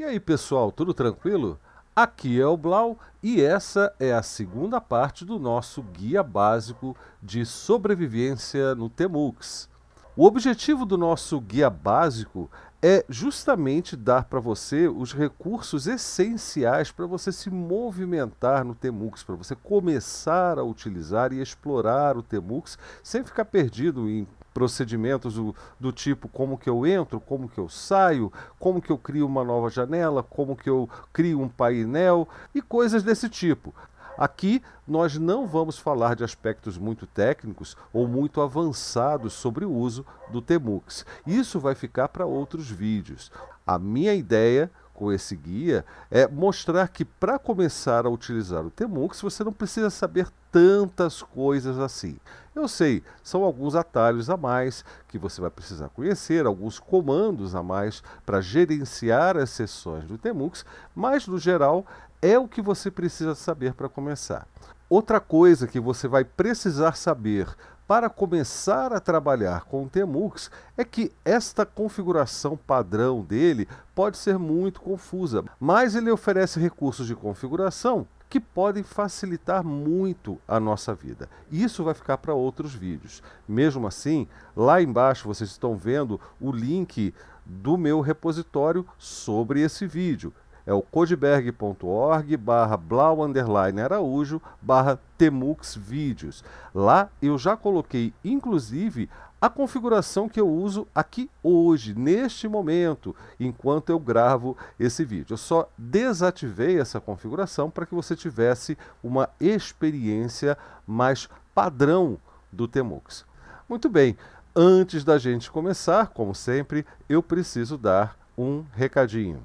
E aí, pessoal, tudo tranquilo? Aqui é o Blau e essa é a segunda parte do nosso guia básico de sobrevivência no Temux. O objetivo do nosso guia básico é justamente dar para você os recursos essenciais para você se movimentar no Temux, para você começar a utilizar e explorar o Temux sem ficar perdido em procedimentos do, do, tipo como que eu entro, como que eu saio, como que eu crio uma nova janela, como que eu crio um painel e coisas desse tipo. Aqui nós não vamos falar de aspectos muito técnicos ou muito avançados sobre o uso do Temux. Isso vai ficar para outros vídeos. A minha ideia com esse guia é mostrar que para começar a utilizar o Temux você não precisa saber tantas coisas assim. Eu sei, são alguns atalhos a mais que você vai precisar conhecer, alguns comandos a mais para gerenciar as sessões do Temux, mas no geral é o que você precisa saber para começar. Outra coisa que você vai precisar saber para começar a trabalhar com o Temux é que esta configuração padrão dele pode ser muito confusa, mas ele oferece recursos de configuração que podem facilitar muito a nossa vida. Isso vai ficar para outros vídeos. Mesmo assim, lá embaixo vocês estão vendo o link do meu repositório sobre esse vídeo. É o codeberg.org barra blau underline araújo barra temux vídeos. Lá eu já coloquei, inclusive, a configuração que eu uso aqui hoje, neste momento, enquanto eu gravo esse vídeo. Eu só desativei essa configuração para que você tivesse uma experiência mais padrão do Temux. Muito bem, antes da gente começar, como sempre, eu preciso dar um recadinho.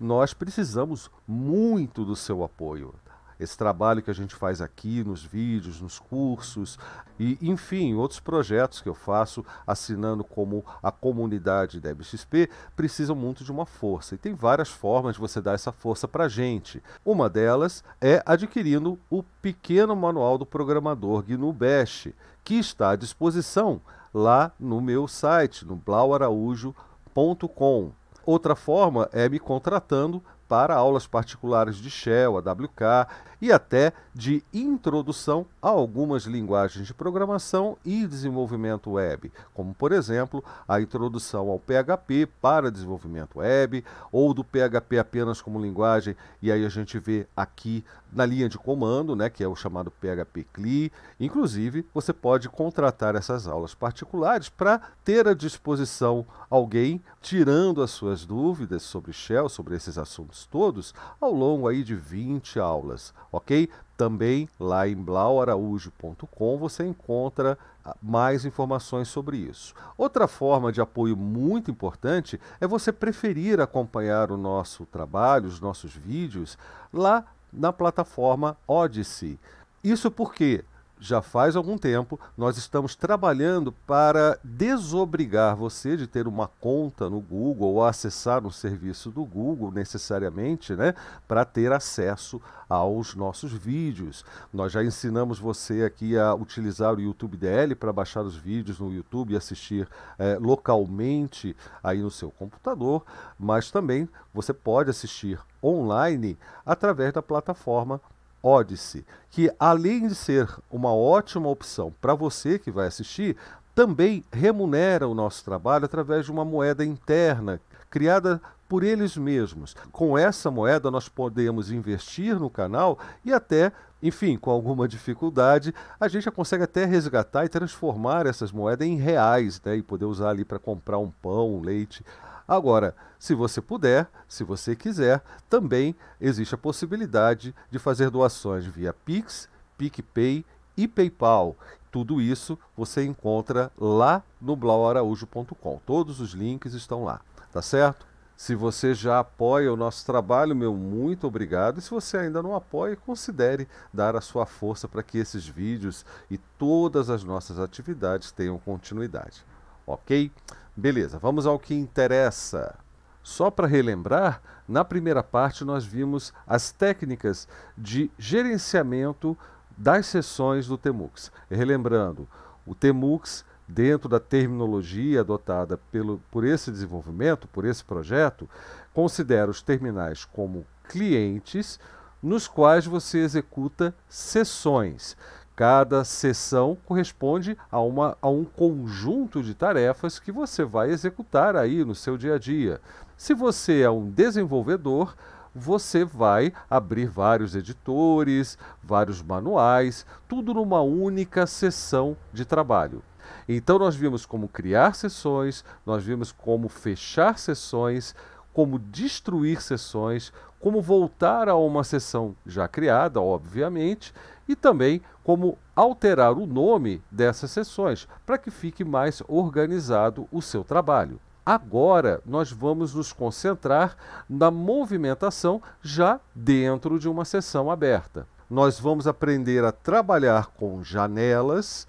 Nós precisamos muito do seu apoio esse trabalho que a gente faz aqui nos vídeos, nos cursos e, enfim, outros projetos que eu faço assinando como a comunidade DebXP precisam muito de uma força. E tem várias formas de você dar essa força para a gente. Uma delas é adquirindo o pequeno manual do programador GNU Bash, que está à disposição lá no meu site, no blauaraújo.com. Outra forma é me contratando para aulas particulares de Shell, AWK e até de introdução a algumas linguagens de programação e desenvolvimento web, como por exemplo a introdução ao PHP para desenvolvimento web ou do PHP apenas como linguagem, e aí a gente vê aqui na linha de comando, né, que é o chamado PHP CLI. Inclusive, você pode contratar essas aulas particulares para ter à disposição alguém tirando as suas dúvidas sobre Shell, sobre esses assuntos todos, ao longo aí de 20 aulas, ok? Também lá em blauaraújo.com você encontra ah, mais informações sobre isso. Outra forma de apoio muito importante é você preferir acompanhar o nosso trabalho, os nossos vídeos lá na plataforma Odyssey. Isso porque já faz algum tempo, nós estamos trabalhando para desobrigar você de ter uma conta no Google ou acessar um serviço do Google necessariamente, né, para ter acesso aos nossos vídeos. Nós já ensinamos você aqui a utilizar o YouTube DL para baixar os vídeos no YouTube e assistir eh, localmente aí no seu computador, mas também você pode assistir online através da plataforma Odyssey, que além de ser uma ótima opção para você que vai assistir, também remunera o nosso trabalho através de uma moeda interna criada por eles mesmos. Com essa moeda, nós podemos investir no canal e até, enfim, com alguma dificuldade, a gente já consegue até resgatar e transformar essas moedas em reais né? e poder usar ali para comprar um pão, um leite. Agora, se você puder, se você quiser, também existe a possibilidade de fazer doações via Pix, PicPay e PayPal. Tudo isso você encontra lá no blauaraújo.com. Todos os links estão lá, tá certo? Se você já apoia o nosso trabalho, meu muito obrigado. E se você ainda não apoia, considere dar a sua força para que esses vídeos e todas as nossas atividades tenham continuidade ok? Beleza, vamos ao que interessa. Só para relembrar, na primeira parte nós vimos as técnicas de gerenciamento das sessões do Temux. relembrando, o Temux, dentro da terminologia adotada pelo, por esse desenvolvimento, por esse projeto, considera os terminais como clientes nos quais você executa sessões Cada sessão corresponde a, uma, a um conjunto de tarefas que você vai executar aí no seu dia a dia. Se você é um desenvolvedor, você vai abrir vários editores, vários manuais, tudo numa única sessão de trabalho. Então, nós vimos como criar sessões, nós vimos como fechar sessões, como destruir sessões, como voltar a uma sessão já criada, obviamente, e também como alterar o nome dessas sessões para que fique mais organizado o seu trabalho. Agora nós vamos nos concentrar na movimentação já dentro de uma sessão aberta. Nós vamos aprender a trabalhar com janelas,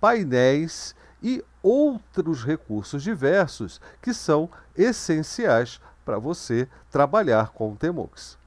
painéis e outros recursos diversos que são essenciais para você trabalhar com o Temux.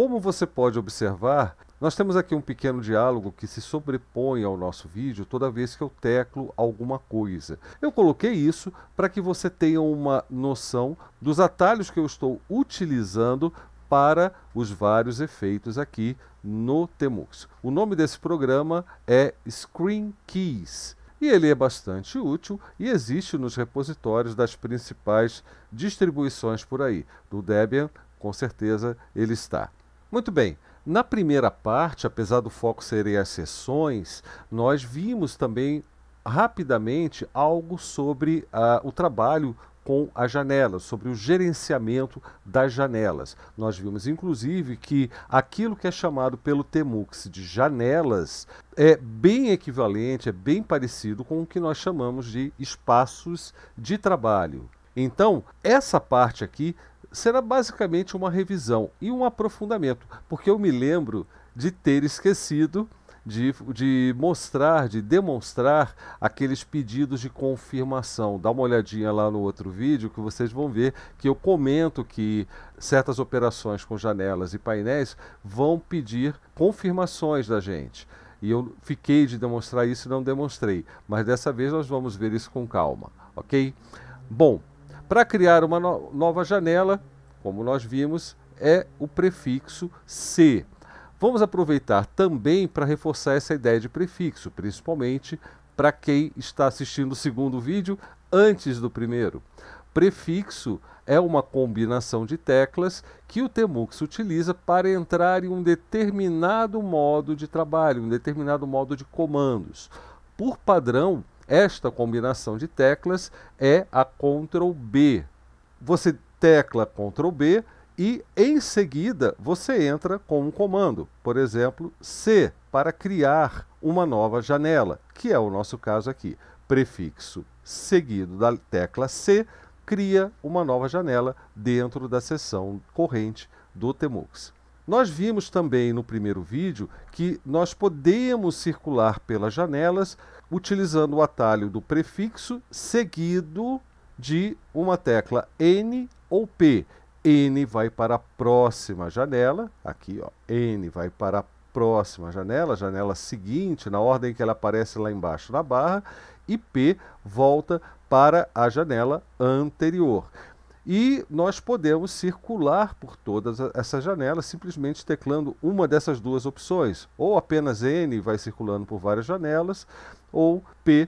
Como você pode observar, nós temos aqui um pequeno diálogo que se sobrepõe ao nosso vídeo toda vez que eu teclo alguma coisa. Eu coloquei isso para que você tenha uma noção dos atalhos que eu estou utilizando para os vários efeitos aqui no Temux. O nome desse programa é Screen Keys e ele é bastante útil e existe nos repositórios das principais distribuições por aí. Do Debian, com certeza, ele está. Muito bem. Na primeira parte, apesar do foco serem as sessões, nós vimos também rapidamente algo sobre uh, o trabalho com as janelas, sobre o gerenciamento das janelas. Nós vimos, inclusive, que aquilo que é chamado pelo Temux de janelas é bem equivalente, é bem parecido com o que nós chamamos de espaços de trabalho. Então, essa parte aqui será basicamente uma revisão e um aprofundamento, porque eu me lembro de ter esquecido de, de mostrar, de demonstrar aqueles pedidos de confirmação. Dá uma olhadinha lá no outro vídeo que vocês vão ver que eu comento que certas operações com janelas e painéis vão pedir confirmações da gente. E eu fiquei de demonstrar isso e não demonstrei, mas dessa vez nós vamos ver isso com calma, ok? Bom, para criar uma no nova janela, como nós vimos, é o prefixo C. Vamos aproveitar também para reforçar essa ideia de prefixo, principalmente para quem está assistindo o segundo vídeo antes do primeiro. Prefixo é uma combinação de teclas que o Temux utiliza para entrar em um determinado modo de trabalho, um determinado modo de comandos. Por padrão, esta combinação de teclas é a Ctrl B. Você tecla Ctrl B e em seguida você entra com um comando, por exemplo, C, para criar uma nova janela, que é o nosso caso aqui. Prefixo seguido da tecla C cria uma nova janela dentro da seção corrente do Temux. Nós vimos também no primeiro vídeo que nós podemos circular pelas janelas utilizando o atalho do prefixo seguido de uma tecla N ou P. N vai para a próxima janela, aqui ó, N vai para a próxima janela, janela seguinte, na ordem que ela aparece lá embaixo na barra, e P volta para a janela anterior. E nós podemos circular por todas essas janelas simplesmente teclando uma dessas duas opções, ou apenas N vai circulando por várias janelas, ou P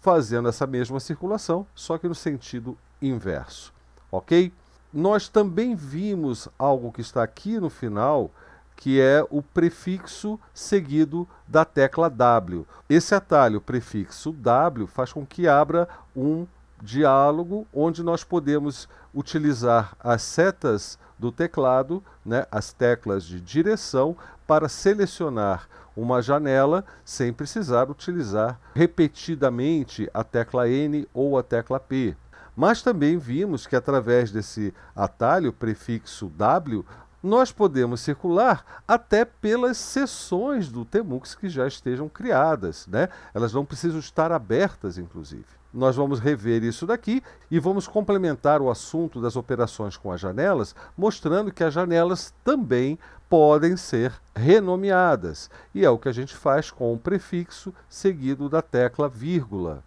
fazendo essa mesma circulação, só que no sentido inverso, ok? Nós também vimos algo que está aqui no final, que é o prefixo seguido da tecla W. Esse atalho prefixo W faz com que abra um diálogo onde nós podemos utilizar as setas do teclado, né, as teclas de direção, para selecionar uma janela sem precisar utilizar repetidamente a tecla N ou a tecla P. Mas também vimos que através desse atalho prefixo W, nós podemos circular até pelas seções do Temux que já estejam criadas, né? Elas não precisam estar abertas, inclusive nós vamos rever isso daqui e vamos complementar o assunto das operações com as janelas, mostrando que as janelas também podem ser renomeadas. E é o que a gente faz com o um prefixo seguido da tecla vírgula.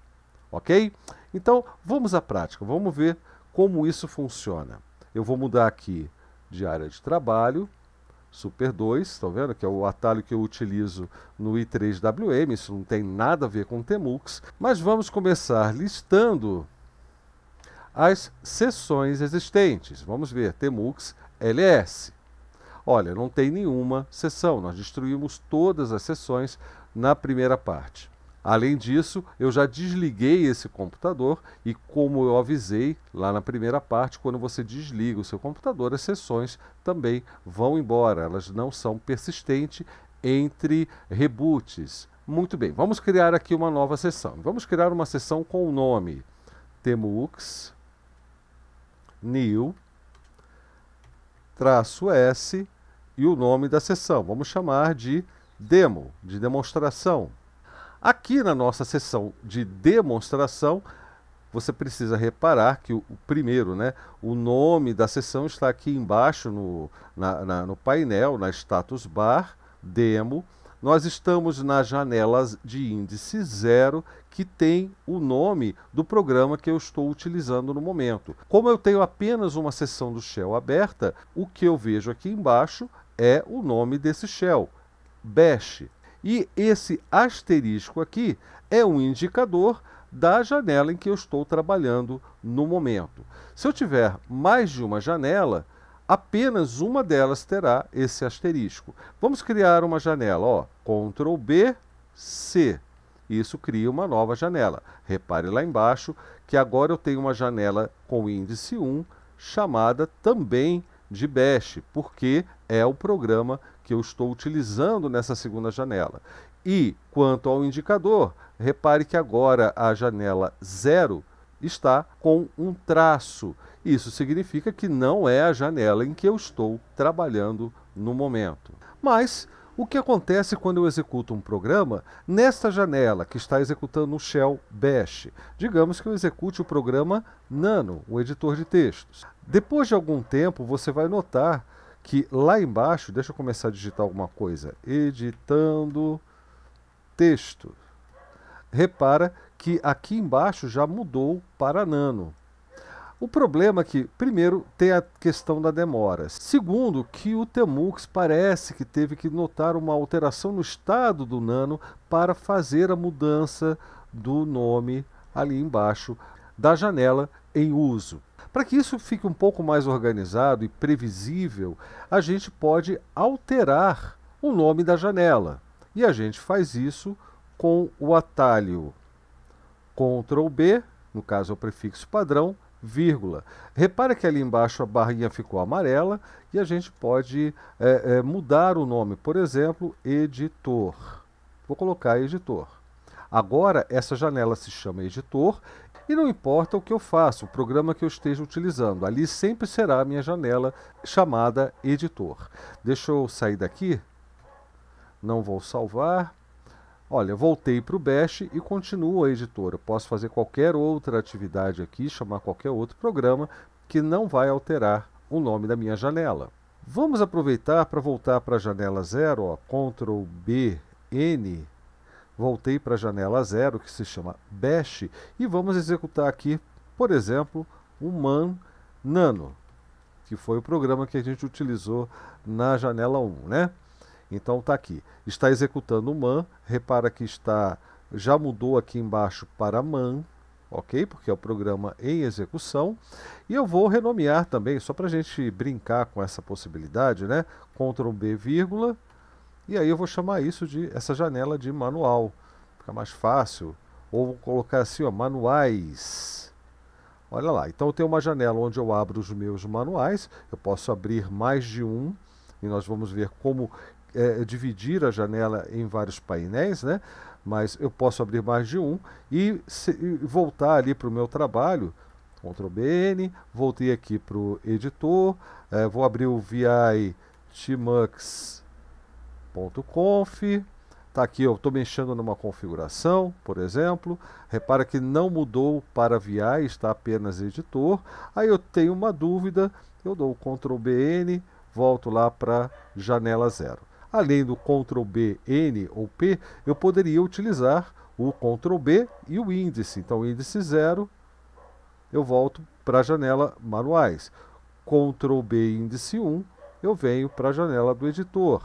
Ok? Então, vamos à prática, vamos ver como isso funciona. Eu vou mudar aqui de área de trabalho Super 2, estão vendo? Que é o atalho que eu utilizo no i3WM, isso não tem nada a ver com Temux. Mas vamos começar listando as sessões existentes. Vamos ver, Temux LS. Olha, não tem nenhuma sessão, nós destruímos todas as sessões na primeira parte. Além disso, eu já desliguei esse computador e, como eu avisei lá na primeira parte, quando você desliga o seu computador, as sessões também vão embora, elas não são persistentes entre reboots. Muito bem, vamos criar aqui uma nova sessão. Vamos criar uma sessão com o nome Temux New traço S e o nome da sessão. Vamos chamar de demo, de demonstração. Aqui na nossa sessão de demonstração, você precisa reparar que o, primeiro, né, o nome da sessão está aqui embaixo no, na, na, no painel, na status bar, demo. Nós estamos na janelas de índice zero, que tem o nome do programa que eu estou utilizando no momento. Como eu tenho apenas uma sessão do Shell aberta, o que eu vejo aqui embaixo é o nome desse Shell, Bash. E esse asterisco aqui é um indicador da janela em que eu estou trabalhando no momento. Se eu tiver mais de uma janela, apenas uma delas terá esse asterisco. Vamos criar uma janela, ó, Ctrl B, C. Isso cria uma nova janela. Repare lá embaixo que agora eu tenho uma janela com índice 1 chamada também de Bash, porque é o programa que eu estou utilizando nessa segunda janela. E quanto ao indicador, repare que agora a janela 0 está com um traço. Isso significa que não é a janela em que eu estou trabalhando no momento. Mas o que acontece quando eu executo um programa nesta janela que está executando o shell bash? Digamos que eu execute o programa Nano, o editor de textos. Depois de algum tempo, você vai notar que lá embaixo, deixa eu começar a digitar alguma coisa, editando texto. Repara que aqui embaixo já mudou para nano. O problema é que, primeiro, tem a questão da demora. Segundo, que o Temux parece que teve que notar uma alteração no estado do nano para fazer a mudança do nome ali embaixo da janela em uso. Para que isso fique um pouco mais organizado e previsível, a gente pode alterar o nome da janela. E a gente faz isso com o atalho Ctrl B, no caso é o prefixo padrão, vírgula. Repara que ali embaixo a barrinha ficou amarela e a gente pode é, é, mudar o nome, por exemplo, editor. Vou colocar editor. Agora essa janela se chama editor e não importa o que eu faça, o programa que eu esteja utilizando, ali sempre será a minha janela chamada editor. Deixa eu sair daqui. Não vou salvar. Olha, voltei para o Bash e continuo a editor. Eu posso fazer qualquer outra atividade aqui, chamar qualquer outro programa que não vai alterar o nome da minha janela. Vamos aproveitar para voltar para a janela zero, Ctrl B, N, Voltei para a janela zero, que se chama Bash, e vamos executar aqui, por exemplo, o man nano, que foi o programa que a gente utilizou na janela 1, né? Então está aqui. Está executando o man, repara que está já mudou aqui embaixo para man, ok? Porque é o programa em execução. E eu vou renomear também, só para a gente brincar com essa possibilidade, né? Ctrl B, vírgula, e aí eu vou chamar isso de essa janela de manual. Fica mais fácil. Ou vou colocar assim, ó, manuais. Olha lá, então eu tenho uma janela onde eu abro os meus manuais. Eu posso abrir mais de um. E nós vamos ver como é, dividir a janela em vários painéis, né? Mas eu posso abrir mais de um e, se, e voltar ali para o meu trabalho. Ctrl bn voltei aqui para o editor, é, vou abrir o VI Tmux conf. está aqui, eu estou mexendo numa configuração, por exemplo. Repara que não mudou para VI, está apenas editor. Aí eu tenho uma dúvida, eu dou o Ctrl BN, volto lá para janela zero. Além do Ctrl B, N ou P, eu poderia utilizar o Ctrl B e o índice. Então, índice zero, eu volto para a janela manuais. Ctrl B, índice 1, eu venho para a janela do editor.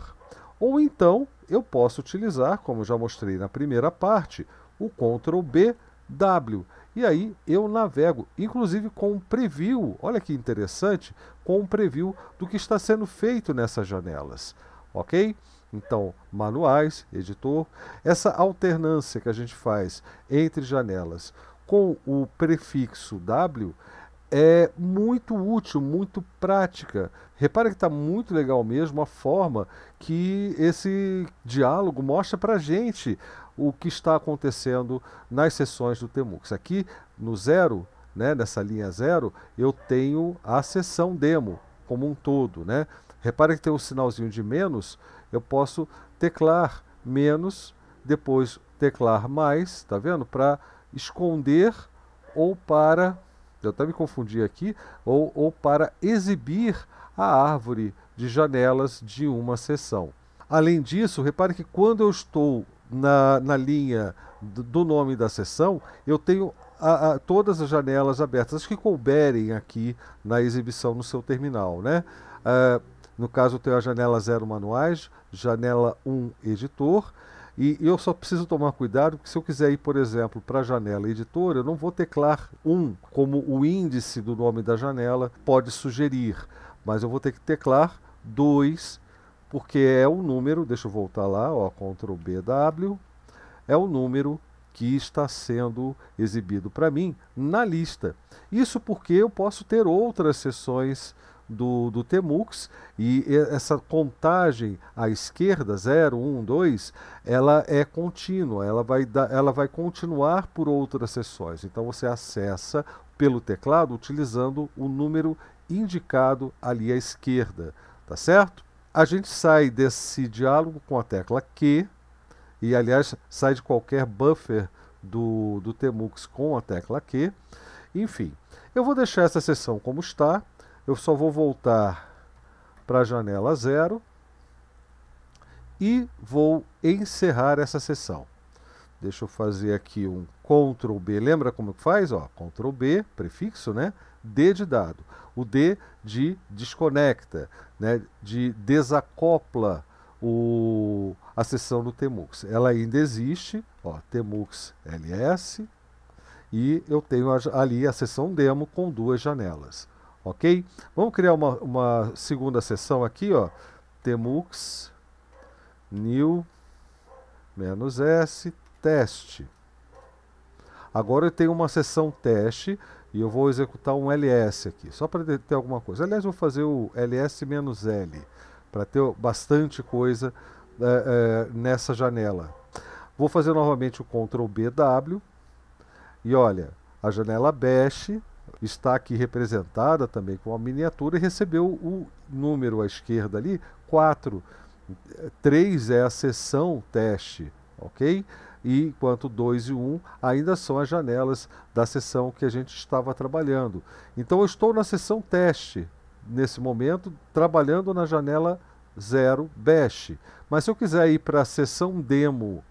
Ou então eu posso utilizar, como já mostrei na primeira parte, o Ctrl B, W. E aí eu navego, inclusive com um preview, olha que interessante, com um preview do que está sendo feito nessas janelas, ok? Então, manuais, editor, essa alternância que a gente faz entre janelas com o prefixo W é muito útil, muito prática. Repara que está muito legal mesmo a forma que esse diálogo mostra para gente o que está acontecendo nas sessões do Temux. Aqui no zero, né, nessa linha zero, eu tenho a sessão demo como um todo. Né? Repara que tem um sinalzinho de menos, eu posso teclar menos, depois teclar mais, tá vendo? Para esconder ou para eu até me confundi aqui, ou, ou para exibir a árvore de janelas de uma seção. Além disso, repare que quando eu estou na, na linha do nome da seção, eu tenho a, a, todas as janelas abertas, as que couberem aqui na exibição no seu terminal. Né? Uh, no caso, eu tenho a janela 0 manuais, janela 1 um, editor, e eu só preciso tomar cuidado, porque se eu quiser ir, por exemplo, para a janela editora, eu não vou teclar um, como o índice do nome da janela pode sugerir, mas eu vou ter que teclar dois, porque é o número, deixa eu voltar lá, ó, Ctrl BW, é o número que está sendo exibido para mim na lista. Isso porque eu posso ter outras sessões do, do Temux e essa contagem à esquerda, 0, 1, 2, ela é contínua, ela vai, da, ela vai continuar por outras sessões. Então você acessa pelo teclado utilizando o número indicado ali à esquerda, tá certo? A gente sai desse diálogo com a tecla Q, e aliás sai de qualquer buffer do, do Temux com a tecla Q. Enfim, eu vou deixar essa sessão como está, eu só vou voltar para a janela zero e vou encerrar essa sessão. Deixa eu fazer aqui um Ctrl B. Lembra como que faz? Ó, Ctrl B, prefixo, né? D de dado. O D de desconecta, né? de desacopla o, a sessão do Temux. Ela ainda existe, ó, Temux LS, e eu tenho ali a sessão demo com duas janelas ok? Vamos criar uma, uma segunda sessão aqui, ó, temux new menos s teste. Agora eu tenho uma sessão teste e eu vou executar um ls aqui, só para ter alguma coisa. Aliás, vou fazer o ls-l para ter bastante coisa é, é, nessa janela. Vou fazer novamente o Ctrl BW e olha, a janela Bash está aqui representada também com a miniatura e recebeu o número à esquerda ali, 4. 3 é a sessão teste, ok? E quanto 2 e 1 um ainda são as janelas da sessão que a gente estava trabalhando. Então eu estou na sessão teste nesse momento, trabalhando na janela 0 Bash. Mas se eu quiser ir para a sessão demo,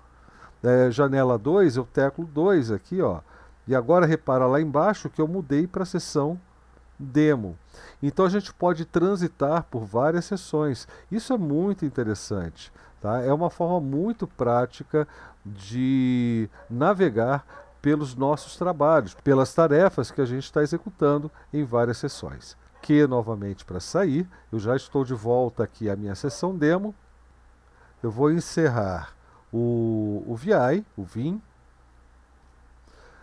é, janela 2, eu teclo 2 aqui, ó e agora repara lá embaixo que eu mudei para a sessão demo. Então a gente pode transitar por várias sessões. Isso é muito interessante. Tá? É uma forma muito prática de navegar pelos nossos trabalhos, pelas tarefas que a gente está executando em várias sessões. q novamente para sair, eu já estou de volta aqui à minha sessão demo. Eu vou encerrar o, o VI, o Vim,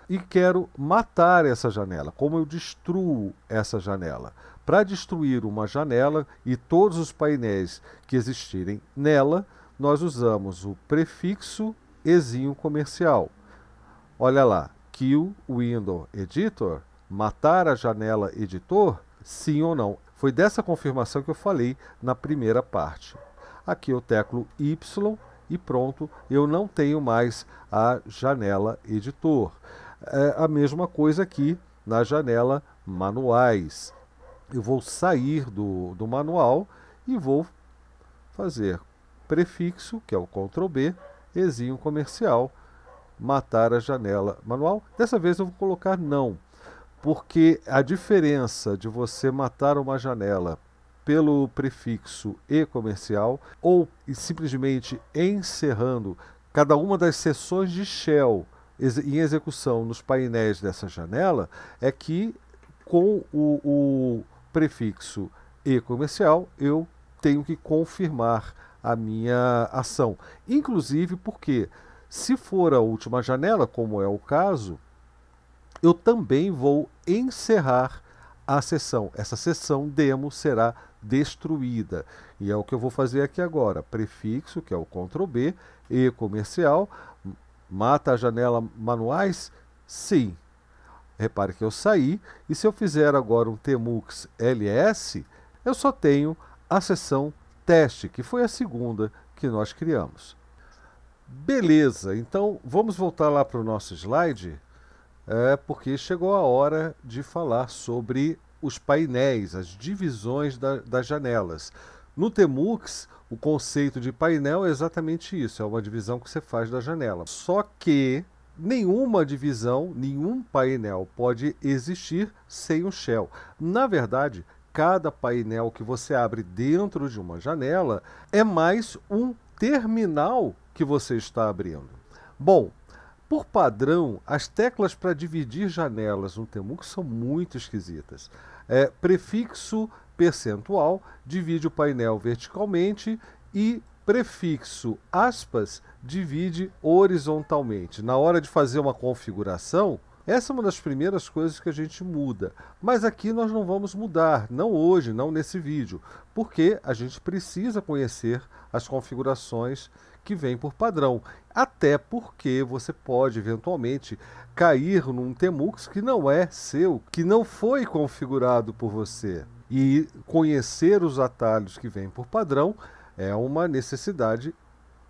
e quero matar essa janela. Como eu destruo essa janela? Para destruir uma janela e todos os painéis que existirem nela, nós usamos o prefixo ezinho comercial. Olha lá, kill window editor, matar a janela editor, sim ou não. Foi dessa confirmação que eu falei na primeira parte. Aqui eu teclo Y e pronto, eu não tenho mais a janela editor é a mesma coisa aqui na janela manuais. Eu vou sair do, do manual e vou fazer prefixo, que é o Ctrl B, exinho comercial, matar a janela manual. Dessa vez eu vou colocar não, porque a diferença de você matar uma janela pelo prefixo e comercial ou simplesmente encerrando cada uma das seções de shell em execução nos painéis dessa janela é que com o, o prefixo e comercial eu tenho que confirmar a minha ação. Inclusive porque se for a última janela, como é o caso, eu também vou encerrar a sessão. Essa sessão demo será destruída. E é o que eu vou fazer aqui agora. Prefixo, que é o Ctrl B, e comercial, Mata a janela manuais? Sim. Repare que eu saí e se eu fizer agora um Temux LS, eu só tenho a seção teste, que foi a segunda que nós criamos. Beleza, então vamos voltar lá para o nosso slide, é, porque chegou a hora de falar sobre os painéis, as divisões da, das janelas. No Temux, o conceito de painel é exatamente isso, é uma divisão que você faz da janela. Só que nenhuma divisão, nenhum painel pode existir sem um shell. Na verdade, cada painel que você abre dentro de uma janela é mais um terminal que você está abrindo. Bom, por padrão, as teclas para dividir janelas no Temux são muito esquisitas. É, prefixo percentual, divide o painel verticalmente e prefixo aspas divide horizontalmente. Na hora de fazer uma configuração, essa é uma das primeiras coisas que a gente muda, mas aqui nós não vamos mudar, não hoje, não nesse vídeo, porque a gente precisa conhecer as configurações que vêm por padrão, até porque você pode eventualmente cair num Temux que não é seu, que não foi configurado por você. E conhecer os atalhos que vêm por padrão é uma necessidade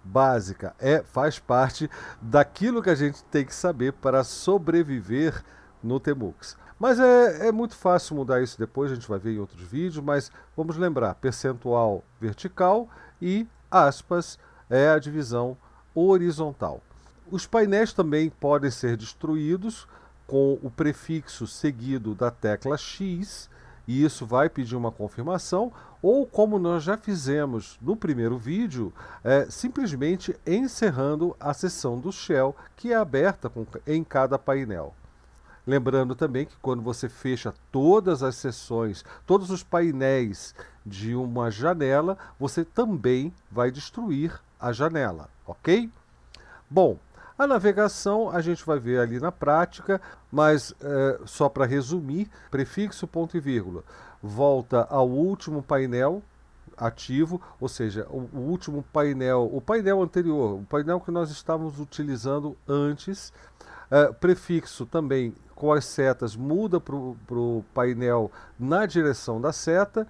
básica, é faz parte daquilo que a gente tem que saber para sobreviver no Temux. Mas é, é muito fácil mudar isso depois, a gente vai ver em outros vídeos, mas vamos lembrar, percentual vertical e aspas é a divisão horizontal. Os painéis também podem ser destruídos com o prefixo seguido da tecla X e isso vai pedir uma confirmação, ou como nós já fizemos no primeiro vídeo, é, simplesmente encerrando a sessão do Shell que é aberta com, em cada painel. Lembrando também que quando você fecha todas as sessões, todos os painéis de uma janela, você também vai destruir a janela, ok? Bom, a navegação a gente vai ver ali na prática, mas é, só para resumir, prefixo, ponto e vírgula. Volta ao último painel ativo, ou seja, o, o último painel, o painel anterior, o painel que nós estávamos utilizando antes. É, prefixo também com as setas muda para o painel na direção da seta.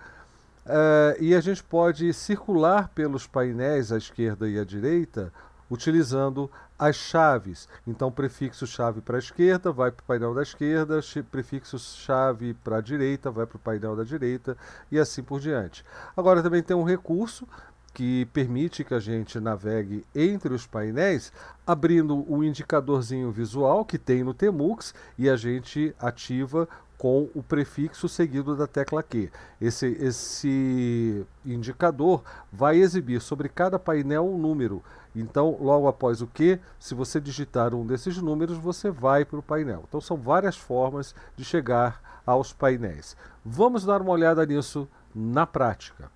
Uh, e a gente pode circular pelos painéis à esquerda e à direita utilizando as chaves. Então, prefixo chave para a esquerda vai para o painel da esquerda, prefixo chave para a direita vai para o painel da direita e assim por diante. Agora também tem um recurso que permite que a gente navegue entre os painéis, abrindo o indicadorzinho visual que tem no Temux e a gente ativa com o prefixo seguido da tecla Q. Esse, esse indicador vai exibir sobre cada painel um número. Então, logo após o que, se você digitar um desses números, você vai para o painel. Então, são várias formas de chegar aos painéis. Vamos dar uma olhada nisso na prática.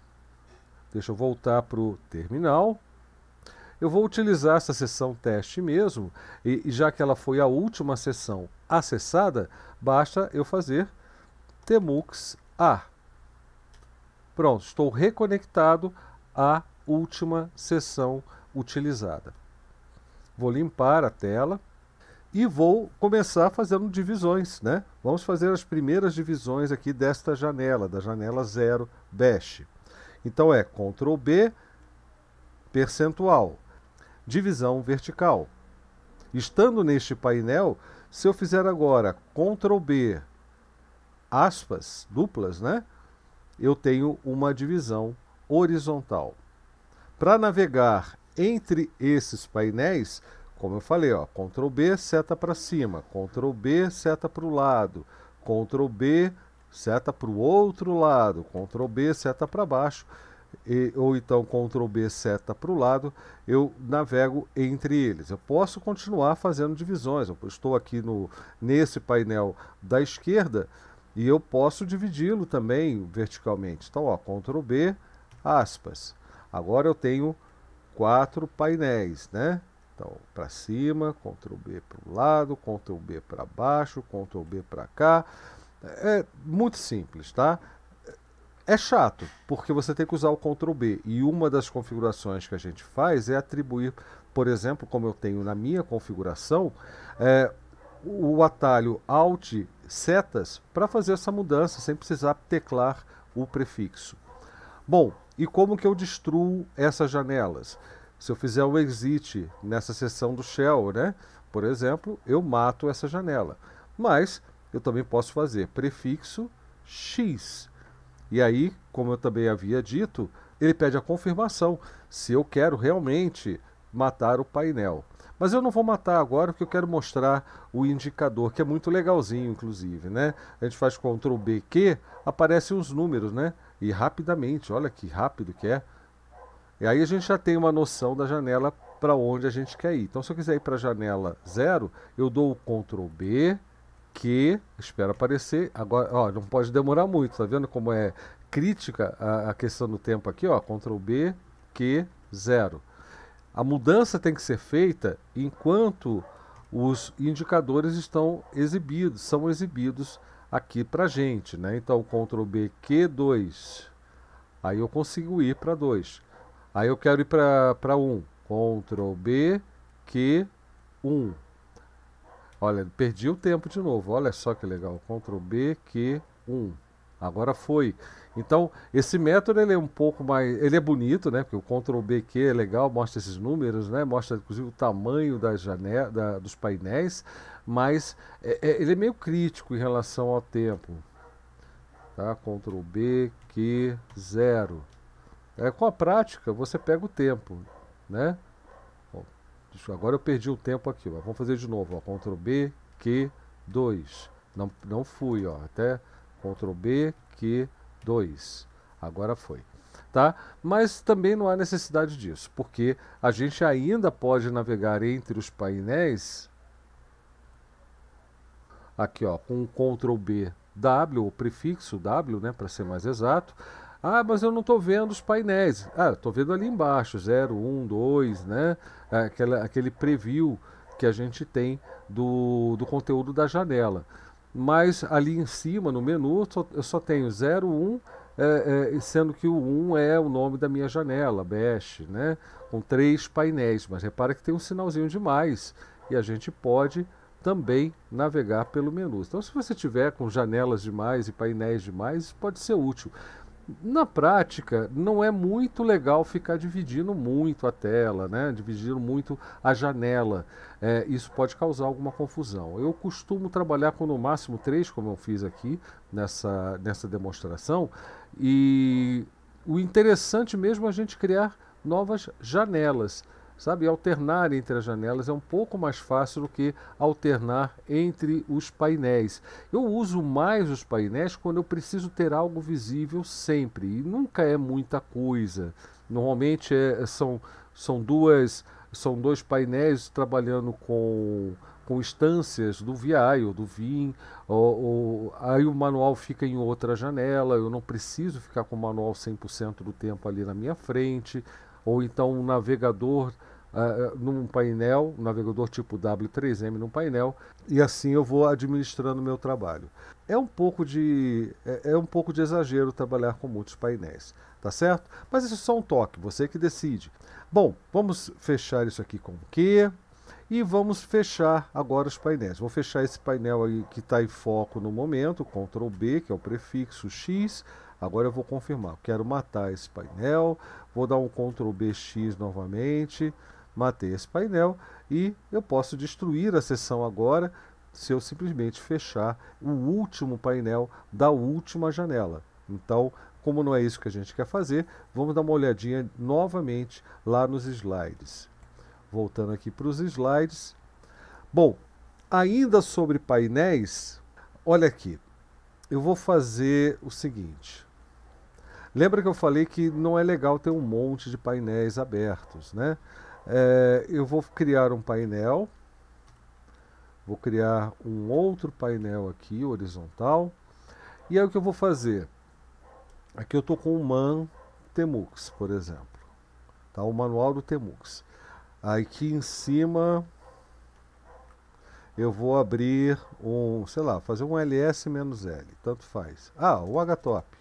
Deixa eu voltar para o terminal. Eu vou utilizar essa sessão teste mesmo, e, e já que ela foi a última sessão acessada, basta eu fazer temux a. Pronto, estou reconectado à última sessão acessada utilizada. Vou limpar a tela e vou começar fazendo divisões, né? Vamos fazer as primeiras divisões aqui desta janela, da janela 0 Bash. Então é Ctrl B, percentual, divisão vertical. Estando neste painel, se eu fizer agora Ctrl B, aspas, duplas, né? Eu tenho uma divisão horizontal. Para navegar entre esses painéis, como eu falei, ó, Ctrl B, seta para cima, Ctrl B, seta para o lado, Ctrl B, seta para o outro lado, Ctrl B, seta para baixo, e, ou então Ctrl B, seta para o lado, eu navego entre eles. Eu posso continuar fazendo divisões, eu estou aqui no, nesse painel da esquerda e eu posso dividi-lo também verticalmente. Então, ó, Ctrl B, aspas. Agora eu tenho quatro painéis, né? Então, para cima, Ctrl B para o lado, Ctrl B para baixo, Ctrl B para cá. É, é muito simples, tá? É chato, porque você tem que usar o Ctrl B. E uma das configurações que a gente faz é atribuir, por exemplo, como eu tenho na minha configuração, é, o atalho Alt setas para fazer essa mudança sem precisar teclar o prefixo. Bom, e como que eu destruo essas janelas? Se eu fizer um exit nessa seção do shell, né? Por exemplo, eu mato essa janela. Mas eu também posso fazer prefixo x. E aí, como eu também havia dito, ele pede a confirmação se eu quero realmente matar o painel. Mas eu não vou matar agora porque eu quero mostrar o indicador, que é muito legalzinho, inclusive, né? A gente faz Ctrl B, Q, aparecem os números, né? e rapidamente, olha que rápido que é. E aí a gente já tem uma noção da janela para onde a gente quer ir. Então, se eu quiser ir para a janela 0, eu dou o Ctrl B, Q, espera aparecer. Agora, ó, não pode demorar muito, tá vendo como é crítica a, a questão do tempo aqui, ó, Ctrl B, Q, 0. A mudança tem que ser feita enquanto os indicadores estão exibidos, são exibidos aqui para a gente, né? Então, Ctrl B, Q2. Aí eu consigo ir para 2. Aí eu quero ir para 1. Um. Ctrl B, Q1. Olha, perdi o tempo de novo. Olha só que legal. Ctrl B, Q1. Agora foi. Então, esse método ele é um pouco mais. Ele é bonito, né? Porque o Ctrl Q é legal, mostra esses números, né? Mostra inclusive o tamanho das janelas da, dos painéis, mas é, é, ele é meio crítico em relação ao tempo. Tá? Ctrl B, Q, zero. É, com a prática, você pega o tempo, né? Bom, agora eu perdi o tempo aqui, ó. vamos fazer de novo. Ó. Ctrl B, Q, 2. Não, não fui, ó. até Ctrl B, Q, 2. Agora foi. Tá? Mas também não há necessidade disso, porque a gente ainda pode navegar entre os painéis aqui ó, com Ctrl B W, o prefixo W, né, para ser mais exato. Ah, mas eu não estou vendo os painéis. Ah, estou vendo ali embaixo, 0, 1, 2, né? Aquela, aquele preview que a gente tem do, do conteúdo da janela mas ali em cima, no menu, eu só tenho 01, é, é, sendo que o 1 é o nome da minha janela, Bash, né? com três painéis, mas repara que tem um sinalzinho de mais, e a gente pode também navegar pelo menu. Então, se você tiver com janelas demais e painéis demais, pode ser útil na prática, não é muito legal ficar dividindo muito a tela, né? dividindo muito a janela. É, isso pode causar alguma confusão. Eu costumo trabalhar com no máximo três, como eu fiz aqui nessa, nessa demonstração, e o interessante mesmo é a gente criar novas janelas. Sabe, alternar entre as janelas é um pouco mais fácil do que alternar entre os painéis. Eu uso mais os painéis quando eu preciso ter algo visível sempre, e nunca é muita coisa. Normalmente é, são, são duas são dois painéis trabalhando com com instâncias do VI ou do vin ou, ou, aí o manual fica em outra janela, eu não preciso ficar com o manual 100% do tempo ali na minha frente, ou então um navegador uh, num painel, um navegador tipo W3M num painel, e assim eu vou administrando o meu trabalho. É um pouco de é, é, um pouco de exagero trabalhar com muitos painéis, tá certo? Mas isso é só um toque, você que decide. Bom, vamos fechar isso aqui com o quê? E vamos fechar agora os painéis. Vou fechar esse painel aí que está em foco no momento, Ctrl B, que é o prefixo X, Agora eu vou confirmar. Quero matar esse painel. Vou dar um Ctrl X novamente. Matei esse painel. E eu posso destruir a sessão agora se eu simplesmente fechar o último painel da última janela. Então, como não é isso que a gente quer fazer, vamos dar uma olhadinha novamente lá nos slides. Voltando aqui para os slides. Bom, ainda sobre painéis, olha aqui. Eu vou fazer o seguinte. Lembra que eu falei que não é legal ter um monte de painéis abertos, né? É, eu vou criar um painel, vou criar um outro painel aqui, horizontal, e aí o que eu vou fazer? Aqui eu estou com o MAN Temux, por exemplo, tá? o manual do Temux. Aqui em cima eu vou abrir um, sei lá, fazer um LS-L, tanto faz. Ah, o HTOP.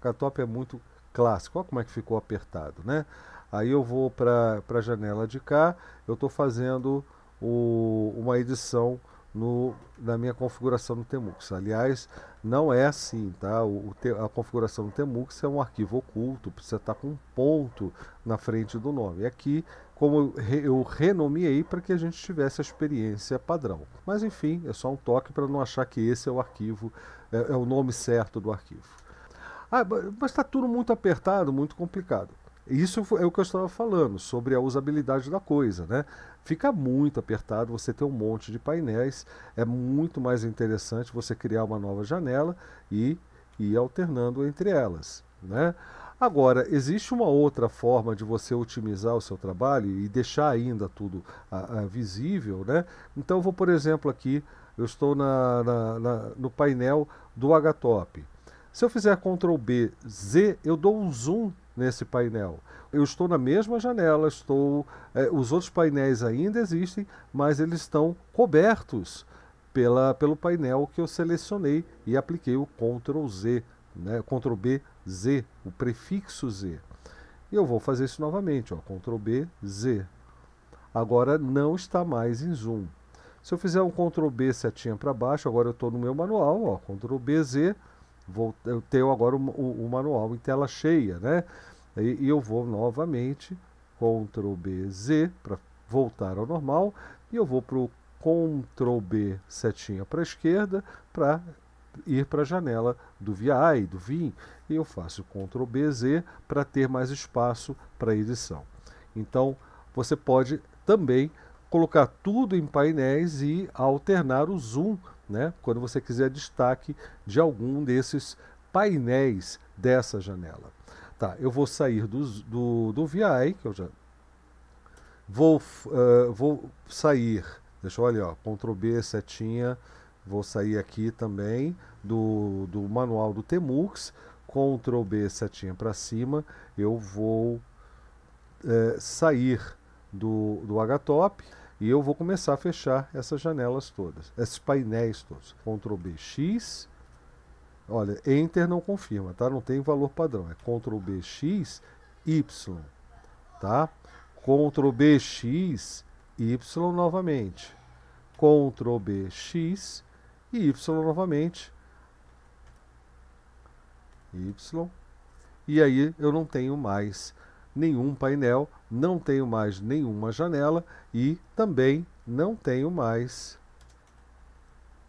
Catop é muito clássico. Olha como é que ficou apertado, né? Aí eu vou para a janela de cá, eu estou fazendo o, uma edição no, na minha configuração no Temux. Aliás, não é assim, tá? O, a configuração do Temux é um arquivo oculto, precisa estar tá com um ponto na frente do nome. E aqui, como eu, eu renomeei para que a gente tivesse a experiência padrão. Mas enfim, é só um toque para não achar que esse é o arquivo, é, é o nome certo do arquivo. Ah, mas está tudo muito apertado, muito complicado. Isso é o que eu estava falando sobre a usabilidade da coisa, né? Fica muito apertado você ter um monte de painéis, é muito mais interessante você criar uma nova janela e ir alternando entre elas, né? Agora, existe uma outra forma de você otimizar o seu trabalho e deixar ainda tudo a, a visível, né? Então, vou, por exemplo, aqui, eu estou na, na, na, no painel do HTOP. Se eu fizer Ctrl B, Z, eu dou um zoom nesse painel. Eu estou na mesma janela, estou. É, os outros painéis ainda existem, mas eles estão cobertos pela, pelo painel que eu selecionei e apliquei o Ctrl Z, né, Ctrl B Z, o prefixo Z. E eu vou fazer isso novamente, ó, Ctrl B Z. Agora não está mais em zoom. Se eu fizer um Ctrl B setinha para baixo, agora eu estou no meu manual, ó, Ctrl B Z, vou, eu tenho agora o, o, o manual em tela cheia, né? E, e eu vou novamente, Ctrl B, Z, para voltar ao normal, e eu vou para o Ctrl B, setinha para a esquerda, para ir para a janela do VI, do VIM, e eu faço Ctrl B, Z para ter mais espaço para edição. Então, você pode também colocar tudo em painéis e alternar o zoom né? quando você quiser destaque de algum desses painéis dessa janela. Tá, eu vou sair do, do, do VI, que eu já vou, uh, vou sair, deixa eu olhar, ó, Ctrl B, setinha, vou sair aqui também do, do manual do Temux, Ctrl B, setinha para cima, eu vou uh, sair do, do HTOP, e eu vou começar a fechar essas janelas todas, esses painéis todos. Ctrl B, X. Olha, Enter não confirma, tá? Não tem valor padrão. É Ctrl B, X, Y, tá? Ctrl B, X, Y novamente. Ctrl B, X e Y novamente. Y. E aí eu não tenho mais nenhum painel não tenho mais nenhuma janela e também não tenho mais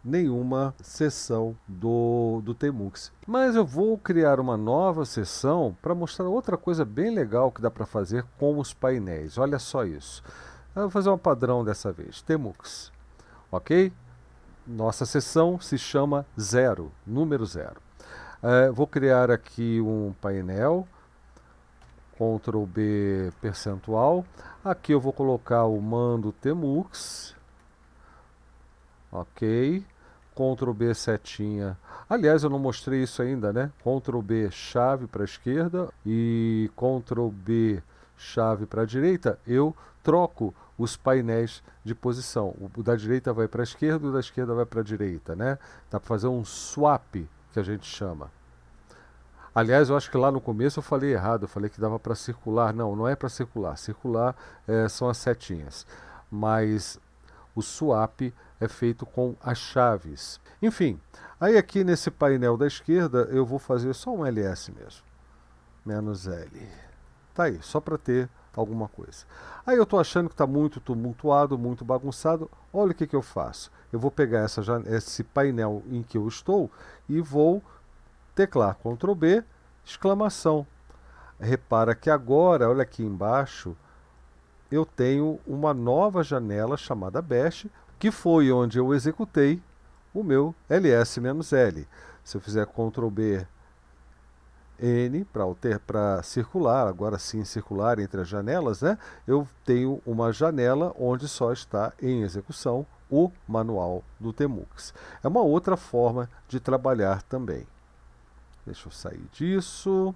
nenhuma seção do, do Temux. Mas eu vou criar uma nova seção para mostrar outra coisa bem legal que dá para fazer com os painéis. Olha só isso. Eu vou fazer um padrão dessa vez, Temux. Ok? Nossa seção se chama zero, número zero. Eh, vou criar aqui um painel Ctrl B percentual. Aqui eu vou colocar o mando temux. Ok. Ctrl B setinha. Aliás, eu não mostrei isso ainda, né? Ctrl B chave para a esquerda e Ctrl B chave para a direita. Eu troco os painéis de posição. O da direita vai para a esquerda, o da esquerda vai para a direita, né? Dá para fazer um swap que a gente chama. Aliás, eu acho que lá no começo eu falei errado, eu falei que dava para circular. Não, não é para circular. Circular é, são as setinhas. Mas o swap é feito com as chaves. Enfim, aí aqui nesse painel da esquerda eu vou fazer só um ls mesmo. Menos L. Tá aí, só para ter alguma coisa. Aí eu estou achando que está muito tumultuado, muito bagunçado. Olha o que, que eu faço. Eu vou pegar essa, esse painel em que eu estou e vou teclar Ctrl B, exclamação. Repara que agora, olha aqui embaixo, eu tenho uma nova janela chamada Bash, que foi onde eu executei o meu ls-l. Se eu fizer Ctrl B N para circular, agora sim circular entre as janelas, né? eu tenho uma janela onde só está em execução o manual do Temux. É uma outra forma de trabalhar também. Deixa eu sair disso.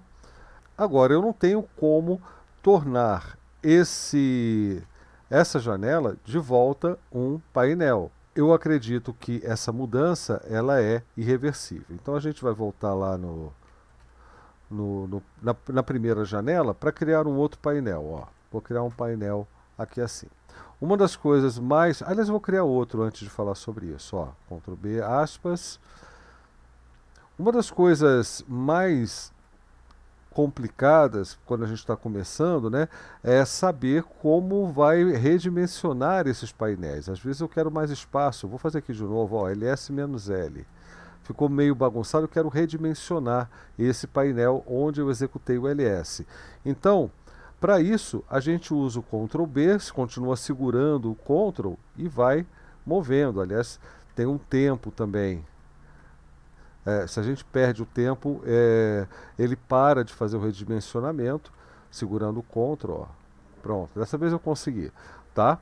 Agora, eu não tenho como tornar esse essa janela de volta um painel. Eu acredito que essa mudança ela é irreversível. Então a gente vai voltar lá no, no, no na, na, primeira janela para criar um outro painel. Ó. Vou criar um painel aqui assim. Uma das coisas mais... Aliás, vou criar outro antes de falar sobre isso. Ó. Ctrl B, aspas... Uma das coisas mais complicadas quando a gente está começando, né, é saber como vai redimensionar esses painéis. Às vezes eu quero mais espaço, vou fazer aqui de novo, ó, ls-l. Ficou meio bagunçado, eu quero redimensionar esse painel onde eu executei o ls. Então, para isso, a gente usa o Ctrl B, continua segurando o Ctrl e vai movendo. Aliás, tem um tempo também, é, se a gente perde o tempo, é, ele para de fazer o redimensionamento, segurando o CTRL, ó. Pronto, dessa vez eu consegui, tá?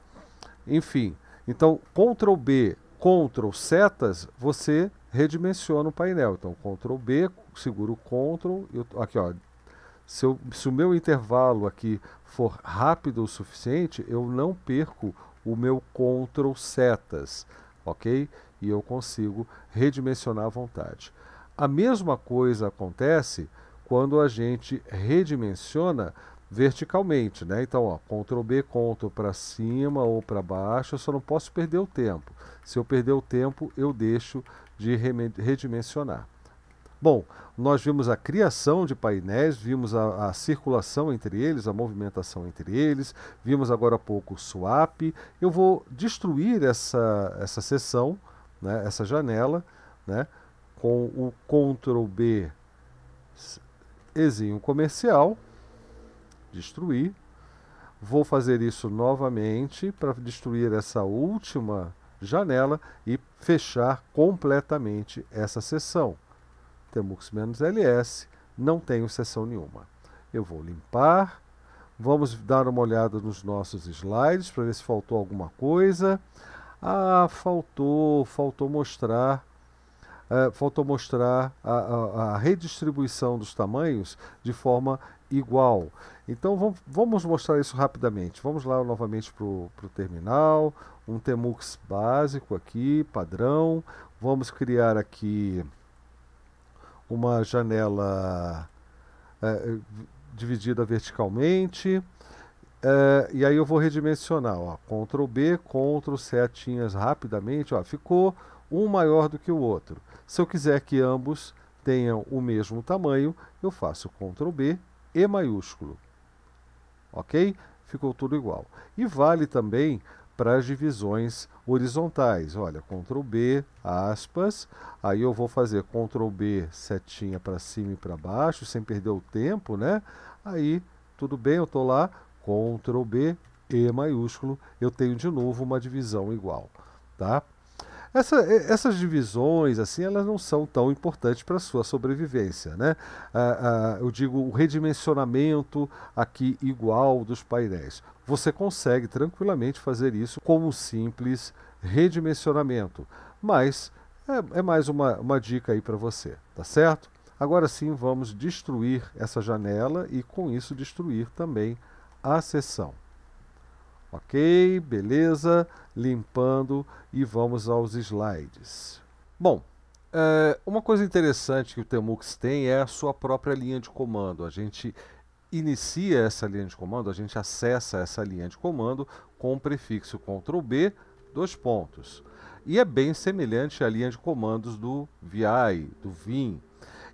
Enfim, então CTRL B, CTRL setas, você redimensiona o painel. Então CTRL B, seguro o CTRL, eu, aqui ó, se, eu, se o meu intervalo aqui for rápido o suficiente, eu não perco o meu CTRL setas, ok? e eu consigo redimensionar a vontade. A mesma coisa acontece quando a gente redimensiona verticalmente, né? Então, ó, Ctrl B, Ctrl para cima ou para baixo, eu só não posso perder o tempo. Se eu perder o tempo, eu deixo de redimensionar. Bom, nós vimos a criação de painéis, vimos a, a, circulação entre eles, a movimentação entre eles, vimos agora há pouco o swap. Eu vou destruir essa, essa sessão né, essa janela, né, com o Ctrl B, exinho comercial, destruir. Vou fazer isso novamente para destruir essa última janela e fechar completamente essa sessão. Temux-ls, não tenho sessão nenhuma. Eu vou limpar, vamos dar uma olhada nos nossos slides para ver se faltou alguma coisa. Ah, faltou, faltou mostrar é, faltou mostrar a, a, a, redistribuição dos tamanhos de forma igual. Então vamos, vamos mostrar isso rapidamente. Vamos lá novamente para o terminal, um Temux básico aqui, padrão. Vamos criar aqui uma janela é, dividida verticalmente. É, e aí eu vou redimensionar, ó, Ctrl B, Ctrl setinhas rapidamente, ó, ficou um maior do que o outro. Se eu quiser que ambos tenham o mesmo tamanho, eu faço Ctrl B e maiúsculo. Ok? Ficou tudo igual. E vale também para as divisões horizontais. Olha, Ctrl B, aspas, aí eu vou fazer Ctrl B, setinha para cima e para baixo, sem perder o tempo, né? Aí, tudo bem, eu estou lá, Ctrl B, E maiúsculo, eu tenho de novo uma divisão igual, tá? Essa, essas divisões, assim, elas não são tão importantes para a sua sobrevivência, né? Ah, ah, eu digo o redimensionamento aqui igual dos painéis. Você consegue tranquilamente fazer isso com um simples redimensionamento, mas é, é mais uma, uma dica aí para você, tá certo? Agora sim, vamos destruir essa janela e com isso destruir também a sessão. Ok, beleza, limpando e vamos aos slides. Bom, é, uma coisa interessante que o Temux tem é a sua própria linha de comando. A gente inicia essa linha de comando, a gente acessa essa linha de comando com o prefixo Ctrl B, dois pontos. E é bem semelhante à linha de comandos do VI, do Vim.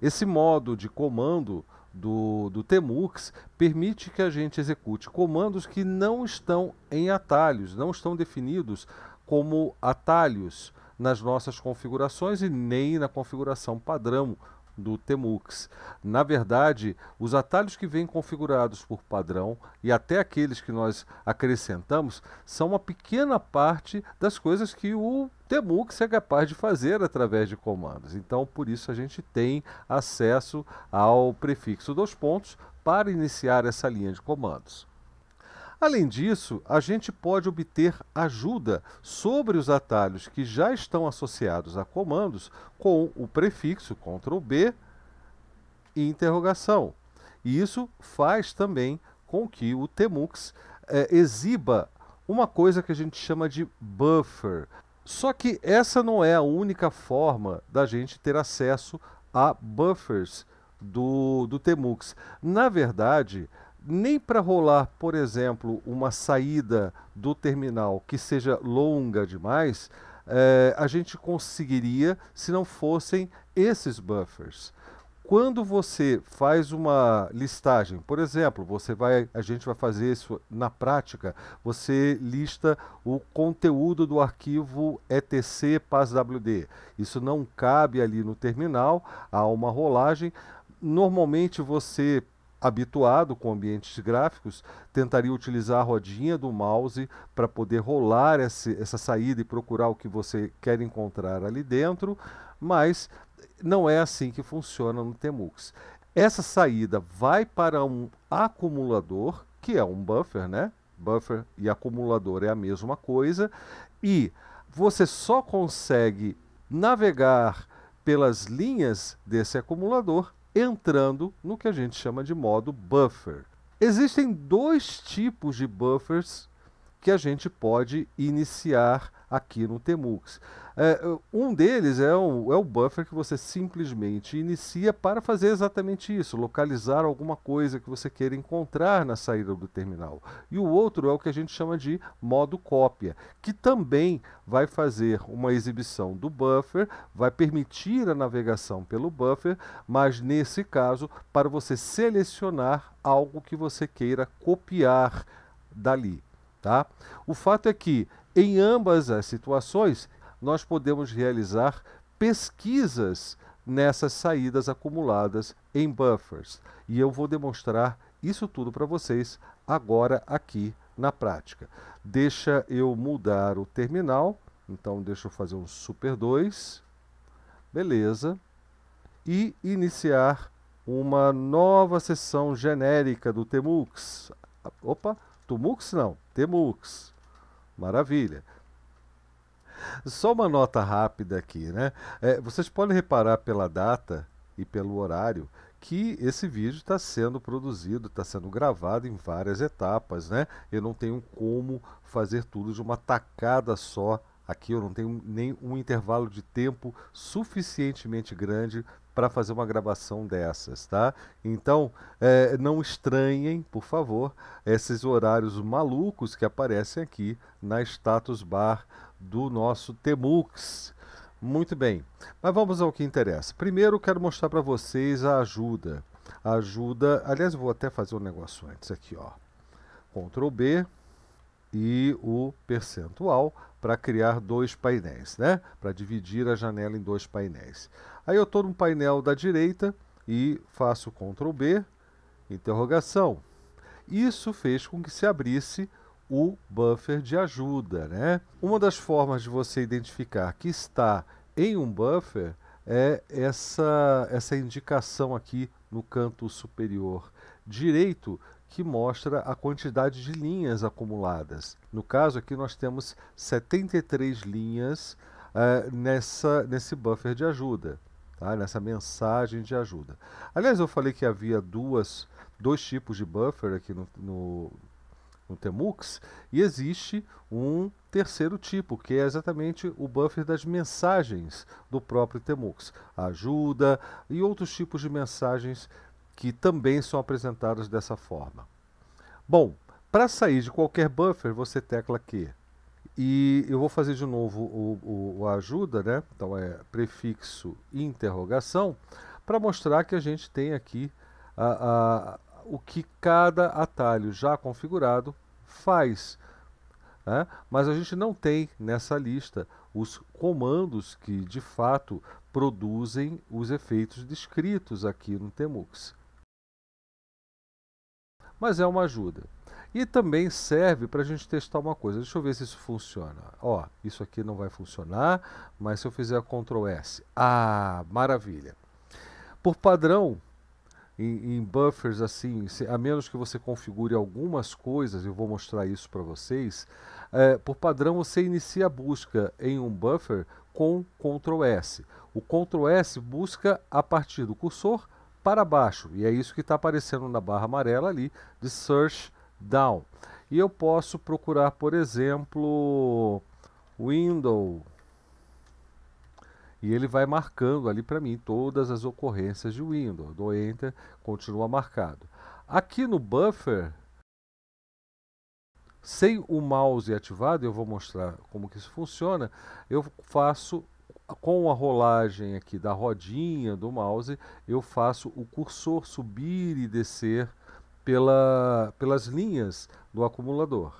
Esse modo de comando do, do Temux permite que a gente execute comandos que não estão em atalhos, não estão definidos como atalhos nas nossas configurações e nem na configuração padrão do Temux. Na verdade, os atalhos que vêm configurados por padrão e até aqueles que nós acrescentamos são uma pequena parte das coisas que o Temux é capaz de fazer através de comandos. Então, por isso a gente tem acesso ao prefixo dos pontos para iniciar essa linha de comandos. Além disso, a gente pode obter ajuda sobre os atalhos que já estão associados a comandos com o prefixo Ctrl B e interrogação. E isso faz também com que o Temux eh, exiba uma coisa que a gente chama de buffer. Só que essa não é a única forma da gente ter acesso a buffers do, do Temux. Na verdade, nem para rolar, por exemplo, uma saída do terminal que seja longa demais, é, a gente conseguiria se não fossem esses buffers. Quando você faz uma listagem, por exemplo, você vai, a gente vai fazer isso na prática, você lista o conteúdo do arquivo etc passwd. Isso não cabe ali no terminal, há uma rolagem. Normalmente você habituado com ambientes gráficos, tentaria utilizar a rodinha do mouse para poder rolar esse, essa saída e procurar o que você quer encontrar ali dentro, mas não é assim que funciona no Temux. Essa saída vai para um acumulador, que é um buffer, né? Buffer e acumulador é a mesma coisa, e você só consegue navegar pelas linhas desse acumulador entrando no que a gente chama de modo buffer. Existem dois tipos de buffers que a gente pode iniciar aqui no Temux. É, um deles é o, é o buffer que você simplesmente inicia para fazer exatamente isso, localizar alguma coisa que você queira encontrar na saída do terminal. E o outro é o que a gente chama de modo cópia, que também vai fazer uma exibição do buffer, vai permitir a navegação pelo buffer, mas nesse caso para você selecionar algo que você queira copiar dali. Tá? O fato é que em ambas as situações, nós podemos realizar pesquisas nessas saídas acumuladas em buffers. E eu vou demonstrar isso tudo para vocês agora aqui na prática. Deixa eu mudar o terminal, então deixa eu fazer um super 2, beleza, e iniciar uma nova sessão genérica do Temux. Opa, Tumux não, Temux. Maravilha. Só uma nota rápida aqui, né? É, vocês podem reparar pela data e pelo horário que esse vídeo está sendo produzido, está sendo gravado em várias etapas, né? Eu não tenho como fazer tudo de uma tacada só aqui, eu não tenho nem um intervalo de tempo suficientemente grande para fazer uma gravação dessas, tá? Então, é, não estranhem, por favor, esses horários malucos que aparecem aqui na status bar do nosso Temux. Muito bem, mas vamos ao que interessa. Primeiro, quero mostrar para vocês a ajuda. A ajuda, aliás, vou até fazer um negócio antes aqui, ó. Ctrl B e o percentual para criar dois painéis, né? Para dividir a janela em dois painéis. Aí eu estou no painel da direita e faço Ctrl B, interrogação. Isso fez com que se abrisse o buffer de ajuda, né? Uma das formas de você identificar que está em um buffer é essa, essa indicação aqui no canto superior direito que mostra a quantidade de linhas acumuladas. No caso aqui nós temos 73 linhas uh, nessa, nesse buffer de ajuda tá? nessa mensagem de ajuda. Aliás, eu falei que havia duas, dois tipos de buffer aqui no, no, no Temux, e existe um terceiro tipo, que é exatamente o buffer das mensagens do próprio Temux. Ajuda e outros tipos de mensagens que também são apresentadas dessa forma. Bom, para sair de qualquer buffer, você tecla Q. E eu vou fazer de novo o, o, o ajuda, né? Então é prefixo interrogação, para mostrar que a gente tem aqui a, a, o que cada atalho já configurado faz. Né? Mas a gente não tem nessa lista os comandos que de fato produzem os efeitos descritos aqui no Temux. Mas é uma ajuda. E também serve para a gente testar uma coisa. Deixa eu ver se isso funciona. Ó, isso aqui não vai funcionar, mas se eu fizer Ctrl S. Ah, maravilha. Por padrão, em, em buffers assim, se, a menos que você configure algumas coisas, eu vou mostrar isso para vocês. É, por padrão, você inicia a busca em um buffer com Ctrl S. O Ctrl S busca a partir do cursor para baixo, e é isso que está aparecendo na barra amarela ali de Search down. E eu posso procurar, por exemplo, window. E ele vai marcando ali para mim todas as ocorrências de window. dou enter, continua marcado. Aqui no buffer, sem o mouse ativado, eu vou mostrar como que isso funciona, eu faço com a rolagem aqui da rodinha do mouse, eu faço o cursor subir e descer pela, pelas linhas do acumulador.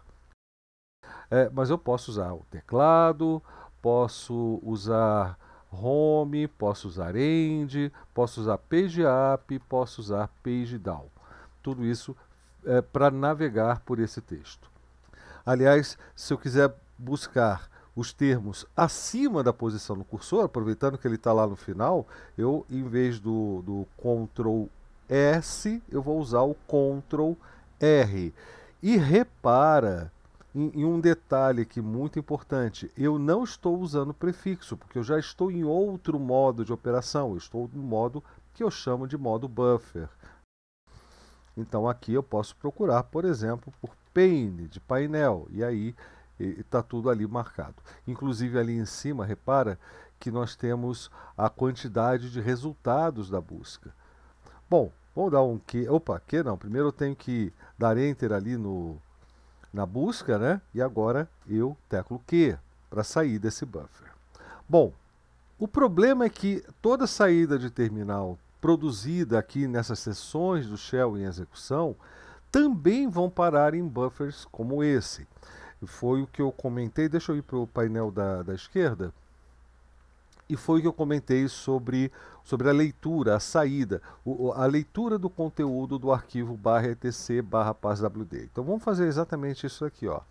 É, mas eu posso usar o teclado, posso usar home, posso usar end, posso usar page up, posso usar page down. Tudo isso é, para navegar por esse texto. Aliás, se eu quiser buscar os termos acima da posição do cursor, aproveitando que ele está lá no final, eu, em vez do, do Ctrl S, eu vou usar o Ctrl R. E repara em, em, um detalhe aqui muito importante: eu não estou usando prefixo, porque eu já estou em outro modo de operação, eu estou no modo que eu chamo de modo buffer. Então aqui eu posso procurar, por exemplo, por pane, de painel, e aí está tudo ali marcado. Inclusive ali em cima, repara que nós temos a quantidade de resultados da busca. Bom, Vamos dar um que. Opa, que não. Primeiro eu tenho que dar enter ali no, na busca, né? E agora eu teclo q para sair desse buffer. Bom, o problema é que toda saída de terminal produzida aqui nessas sessões do shell em execução também vão parar em buffers como esse. Foi o que eu comentei, deixa eu ir para o painel da, da esquerda, e foi o que eu comentei sobre sobre a leitura, a saída, a leitura do conteúdo do arquivo barra etc barra passwd. Então vamos fazer exatamente isso aqui, ó.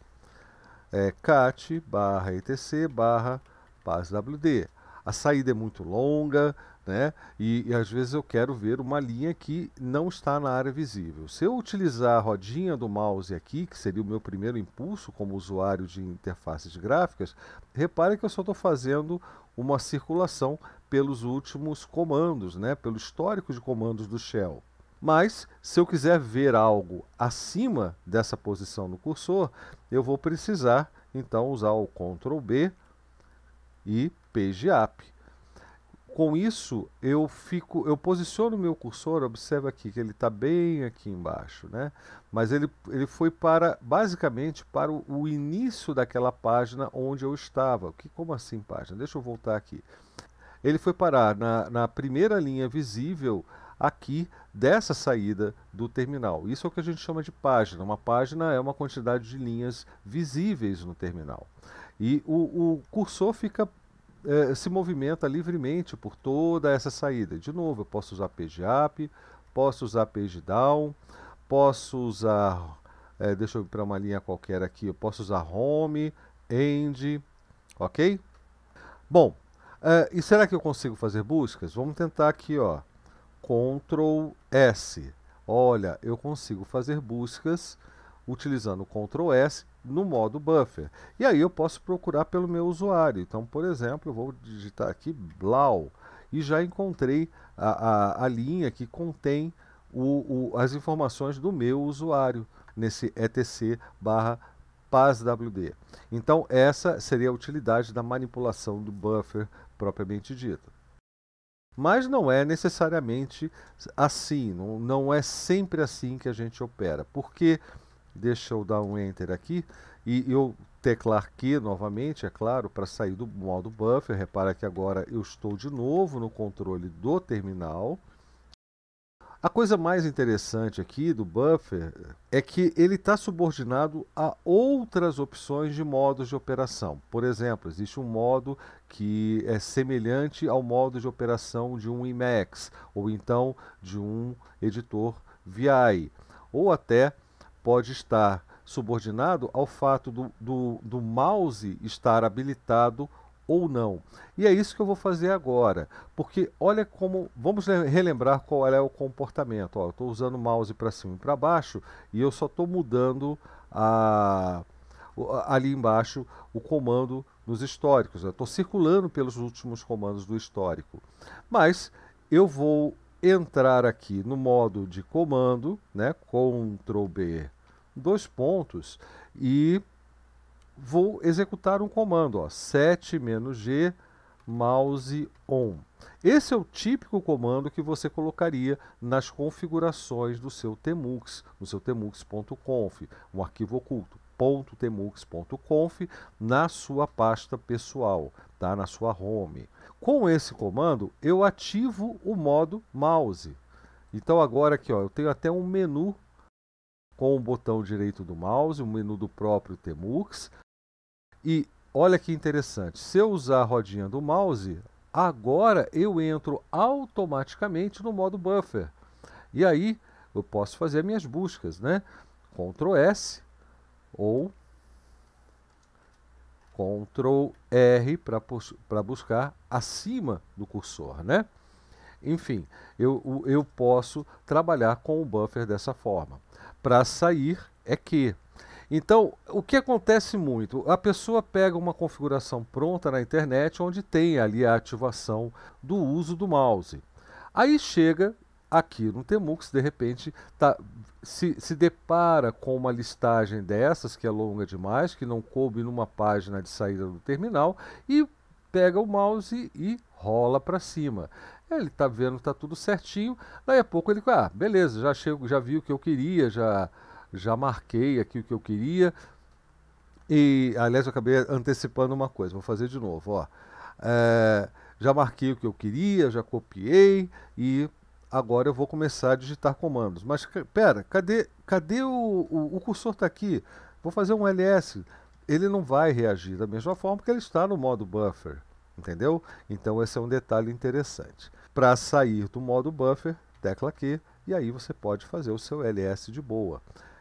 É, cat barra etc barra passwd. A saída é muito longa, né? E, e, às vezes eu quero ver uma linha que não está na área visível. Se eu utilizar a rodinha do mouse aqui, que seria o meu primeiro impulso como usuário de interfaces gráficas, repare que eu só estou fazendo uma circulação pelos últimos comandos, né, pelo histórico de comandos do shell. Mas se eu quiser ver algo acima dessa posição no cursor, eu vou precisar então usar o Ctrl B e PageUp com isso eu fico, eu posiciono o meu cursor, observa aqui que ele está bem aqui embaixo, né? Mas ele, ele foi para basicamente para o, o, início daquela página onde eu estava. Que como assim página? Deixa eu voltar aqui. Ele foi parar na, na primeira linha visível aqui dessa saída do terminal. Isso é o que a gente chama de página. Uma página é uma quantidade de linhas visíveis no terminal. E o, o cursor fica é, se movimenta livremente por toda essa saída. De novo, eu posso usar PGAP, posso usar PageDown, posso usar, é, deixa eu ir para uma linha qualquer aqui, eu posso usar Home, End, ok? Bom, é, e será que eu consigo fazer buscas? Vamos tentar aqui, ó, Ctrl S. Olha, eu consigo fazer buscas utilizando Ctrl S no modo buffer. E aí eu posso procurar pelo meu usuário. Então, por exemplo, eu vou digitar aqui Blau e já encontrei a, a, a linha que contém o, o, as informações do meu usuário nesse etc barra passwd Então, essa seria a utilidade da manipulação do buffer propriamente dita. Mas não é necessariamente assim, não, não é sempre assim que a gente opera, porque Deixa eu dar um Enter aqui e eu teclar aqui novamente, é claro, para sair do modo buffer. Repara que agora eu estou de novo no controle do terminal. A coisa mais interessante aqui do buffer é que ele está subordinado a outras opções de modos de operação. Por exemplo, existe um modo que é semelhante ao modo de operação de um Emacs, ou então de um editor VI ou até pode estar subordinado ao fato do, do, do mouse estar habilitado ou não. E é isso que eu vou fazer agora, porque olha como. Vamos relembrar qual é o comportamento. Ó, eu estou usando o mouse para cima e para baixo e eu só estou mudando a, ali embaixo o comando nos históricos. Eu estou circulando pelos últimos comandos do histórico. Mas eu vou entrar aqui no modo de comando, né? Ctrl B dois pontos e vou executar um comando, ó, 7 G mouse on. Esse é o típico comando que você colocaria nas configurações do seu Temux, no seu temux.conf, um arquivo oculto .temux.conf na sua pasta pessoal, tá? na sua home. Com esse comando, eu ativo o modo mouse. Então agora aqui, ó, eu tenho até um menu com o botão direito do mouse, o menu do próprio Temux. E olha que interessante, se eu usar a rodinha do mouse, agora eu entro automaticamente no modo buffer. E aí eu posso fazer minhas buscas, né? Ctrl S ou Ctrl R para buscar acima do cursor, né? Enfim, eu, eu posso trabalhar com o buffer dessa forma para sair é que. Então, o que acontece muito? A pessoa pega uma configuração pronta na internet onde tem ali a ativação do uso do mouse. Aí chega aqui no Temux, de repente tá, se, se depara com uma listagem dessas, que é longa demais, que não coube numa página de saída do terminal, e pega o mouse e rola para cima. Ele tá vendo, tá tudo certinho. Daí a pouco ele, ah, beleza, já chego, já vi o que eu queria, já já marquei aqui o que eu queria. E aliás, eu acabei antecipando uma coisa, vou fazer de novo, ó. É, já marquei o que eu queria, já copiei e agora eu vou começar a digitar comandos. Mas pera, cadê, cadê o, o, o cursor está aqui? Vou fazer um ls. Ele não vai reagir da mesma forma que ele está no modo buffer, entendeu? Então esse é um detalhe interessante. Para sair do modo buffer, tecla Q e aí você pode fazer o seu ls de boa.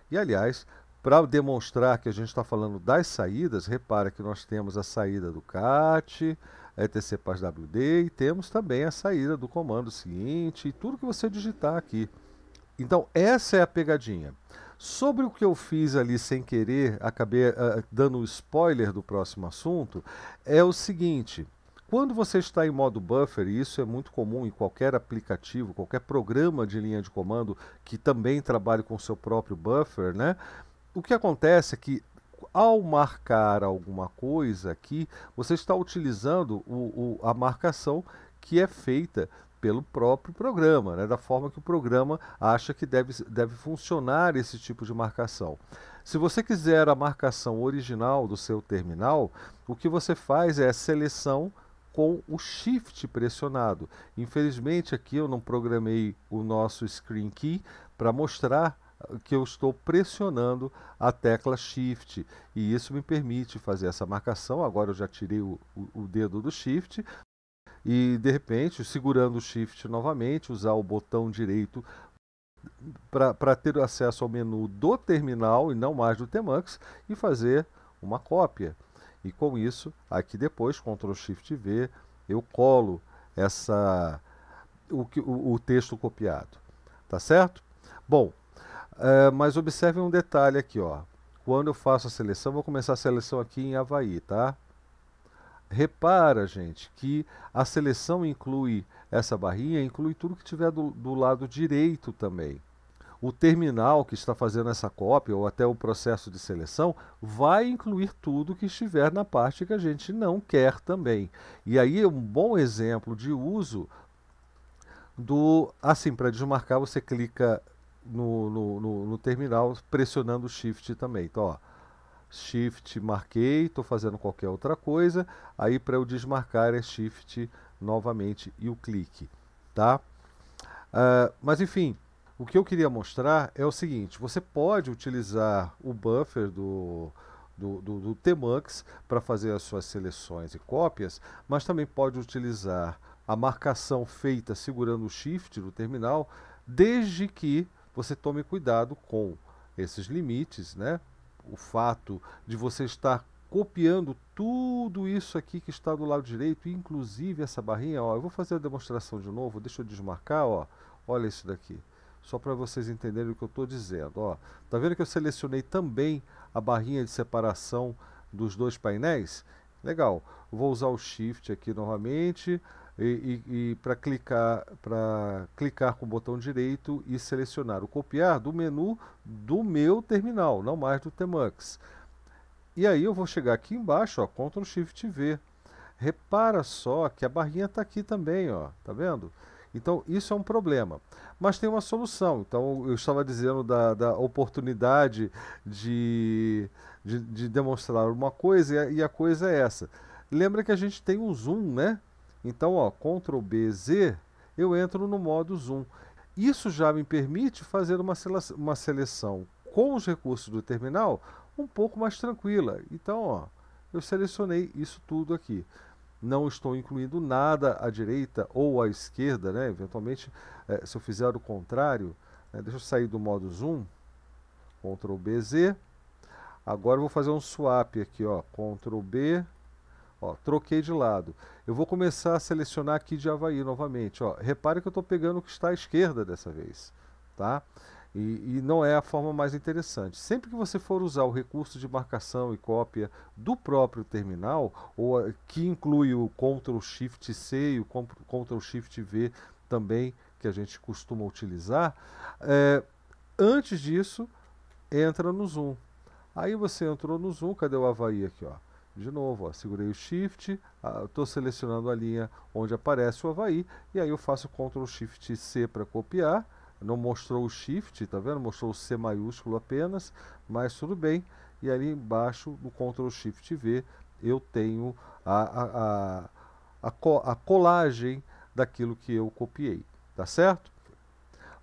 E aliás, para demonstrar que a gente está falando das saídas, repara que nós temos a saída do cat, etc wd e temos também a saída do comando seguinte e tudo que você digitar aqui. Então essa é a pegadinha. Sobre o que eu fiz ali sem querer, acabei uh, dando spoiler do próximo assunto, é o seguinte, quando você está em modo buffer, e isso é muito comum em qualquer aplicativo, qualquer programa de linha de comando que também trabalhe com seu próprio buffer, né? O que acontece é que ao marcar alguma coisa aqui, você está utilizando o, o, a marcação que é feita pelo próprio programa, né? da forma que o programa acha que deve, deve funcionar esse tipo de marcação. Se você quiser a marcação original do seu terminal, o que você faz é a seleção com o shift pressionado. Infelizmente aqui eu não programei o nosso screen key para mostrar ah, que eu estou pressionando a tecla Shift e isso me permite fazer essa marcação. Agora eu já tirei o, o, dedo do Shift e de repente, segurando o Shift novamente, usar o botão direito para ter acesso ao menu do terminal e não mais do Temax e fazer uma cópia. E com isso, aqui depois, Ctrl Shift V, eu colo essa, o, o, o texto copiado. Tá certo? Bom, é, mas observe um detalhe aqui, ó. Quando eu faço a seleção, vou começar a seleção aqui em Havaí, tá? Repara, gente, que a seleção inclui essa barrinha, inclui tudo que tiver do, do lado direito também o terminal que está fazendo essa cópia ou até o processo de seleção vai incluir tudo que estiver na parte que a gente não quer também. E aí é um bom exemplo de uso do. Assim, para desmarcar, você clica no, no, no, no terminal pressionando o Shift também. Então, ó, Shift marquei, estou fazendo qualquer outra coisa. Aí para eu desmarcar é Shift novamente e o clique, tá? Uh, mas enfim, o que eu queria mostrar é o seguinte: você pode utilizar o buffer do, do, do, do Tmux para fazer as suas seleções e cópias, mas também pode utilizar a marcação feita segurando o shift do terminal, desde que você tome cuidado com esses limites, né? O fato de você estar copiando tudo isso aqui que está do lado direito, inclusive essa barrinha, ó, eu vou fazer a demonstração de novo, deixa eu desmarcar, ó, olha isso daqui só para vocês entenderem o que eu estou dizendo. Ó, tá vendo que eu selecionei também a barrinha de separação dos dois painéis? Legal, vou usar o Shift aqui novamente e, e, e para clicar, para clicar com o botão direito e selecionar o copiar do menu do meu terminal, não mais do Tmux. E aí eu vou chegar aqui embaixo, ó, Ctrl Shift V. Repara só que a barrinha está aqui também, ó, tá vendo? Então, isso é um problema. Mas tem uma solução. Então, eu estava dizendo da, da oportunidade de, de, de, demonstrar uma coisa e a, e a, coisa é essa. Lembra que a gente tem um zoom, né? Então, ó, Ctrl B, Z, eu entro no modo zoom. Isso já me permite fazer uma, seleção, uma seleção com os recursos do terminal um pouco mais tranquila. Então, ó, eu selecionei isso tudo aqui não estou incluindo nada à direita ou à esquerda, né? Eventualmente, é, se eu fizer o contrário, né? deixa eu sair do modo zoom, Ctrl B, Z. Agora eu vou fazer um swap aqui, ó, Ctrl B, ó, troquei de lado. Eu vou começar a selecionar aqui de Havaí novamente, ó. Repare que eu estou pegando o que está à esquerda dessa vez, Tá? E, e, não é a forma mais interessante. Sempre que você for usar o recurso de marcação e cópia do próprio terminal, ou que inclui o Ctrl Shift C e o Ctrl Shift V também, que a gente costuma utilizar, é, antes disso, entra no Zoom. Aí você entrou no Zoom, cadê o Havaí aqui? Ó? De novo, ó, segurei o Shift, estou selecionando a linha onde aparece o Havaí, e aí eu faço Ctrl Shift C para copiar não mostrou o shift, tá vendo? Mostrou o C maiúsculo apenas, mas tudo bem. E ali embaixo no Ctrl Shift V eu tenho a, a, a, a, colagem daquilo que eu copiei, tá certo?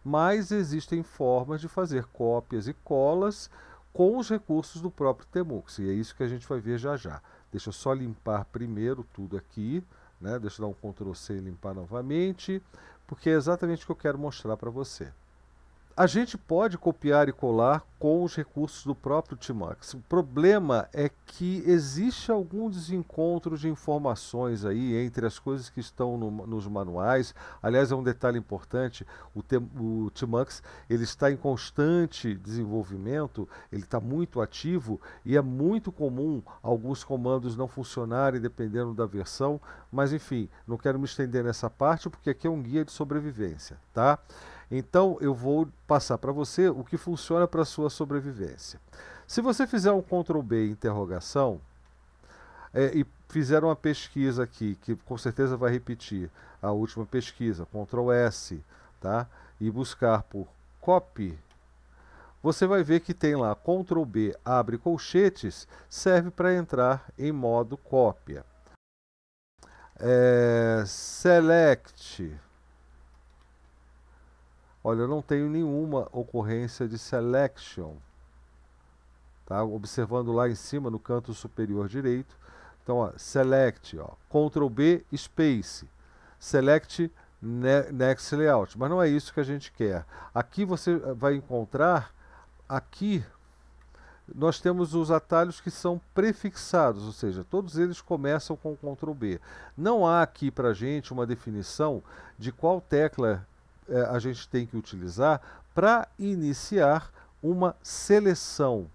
Mas existem formas de fazer cópias e colas com os recursos do próprio Temux, e é isso que a gente vai ver já já. Deixa eu só limpar primeiro tudo aqui, né? deixa eu dar um Ctrl C e limpar novamente porque é exatamente o que eu quero mostrar para você a gente pode copiar e colar com os recursos do próprio Tmax. O problema é que existe algum desencontro de informações aí entre as coisas que estão no, nos manuais. Aliás, é um detalhe importante, o, o Tmax ele está em constante desenvolvimento, ele está muito ativo e é muito comum alguns comandos não funcionarem dependendo da versão. Mas enfim, não quero me estender nessa parte porque aqui é um guia de sobrevivência, tá? Então eu vou passar para você o que funciona para sua sobrevivência. Se você fizer um Ctrl B interrogação é, e fizer uma pesquisa aqui, que com certeza vai repetir a última pesquisa, Ctrl S, tá? E buscar por copy, você vai ver que tem lá Ctrl B abre colchetes, serve para entrar em modo cópia. É, select Olha, eu não tenho nenhuma ocorrência de selection. Tá? Observando lá em cima, no canto superior direito. Então, ó, select, ó, Ctrl B, space. Select ne next layout. Mas não é isso que a gente quer. Aqui você eh, vai encontrar, aqui nós temos os atalhos que são prefixados, ou seja, todos eles começam com Ctrl B. Não há aqui para a gente uma definição de qual tecla eh, a gente tem que utilizar para iniciar uma seleção.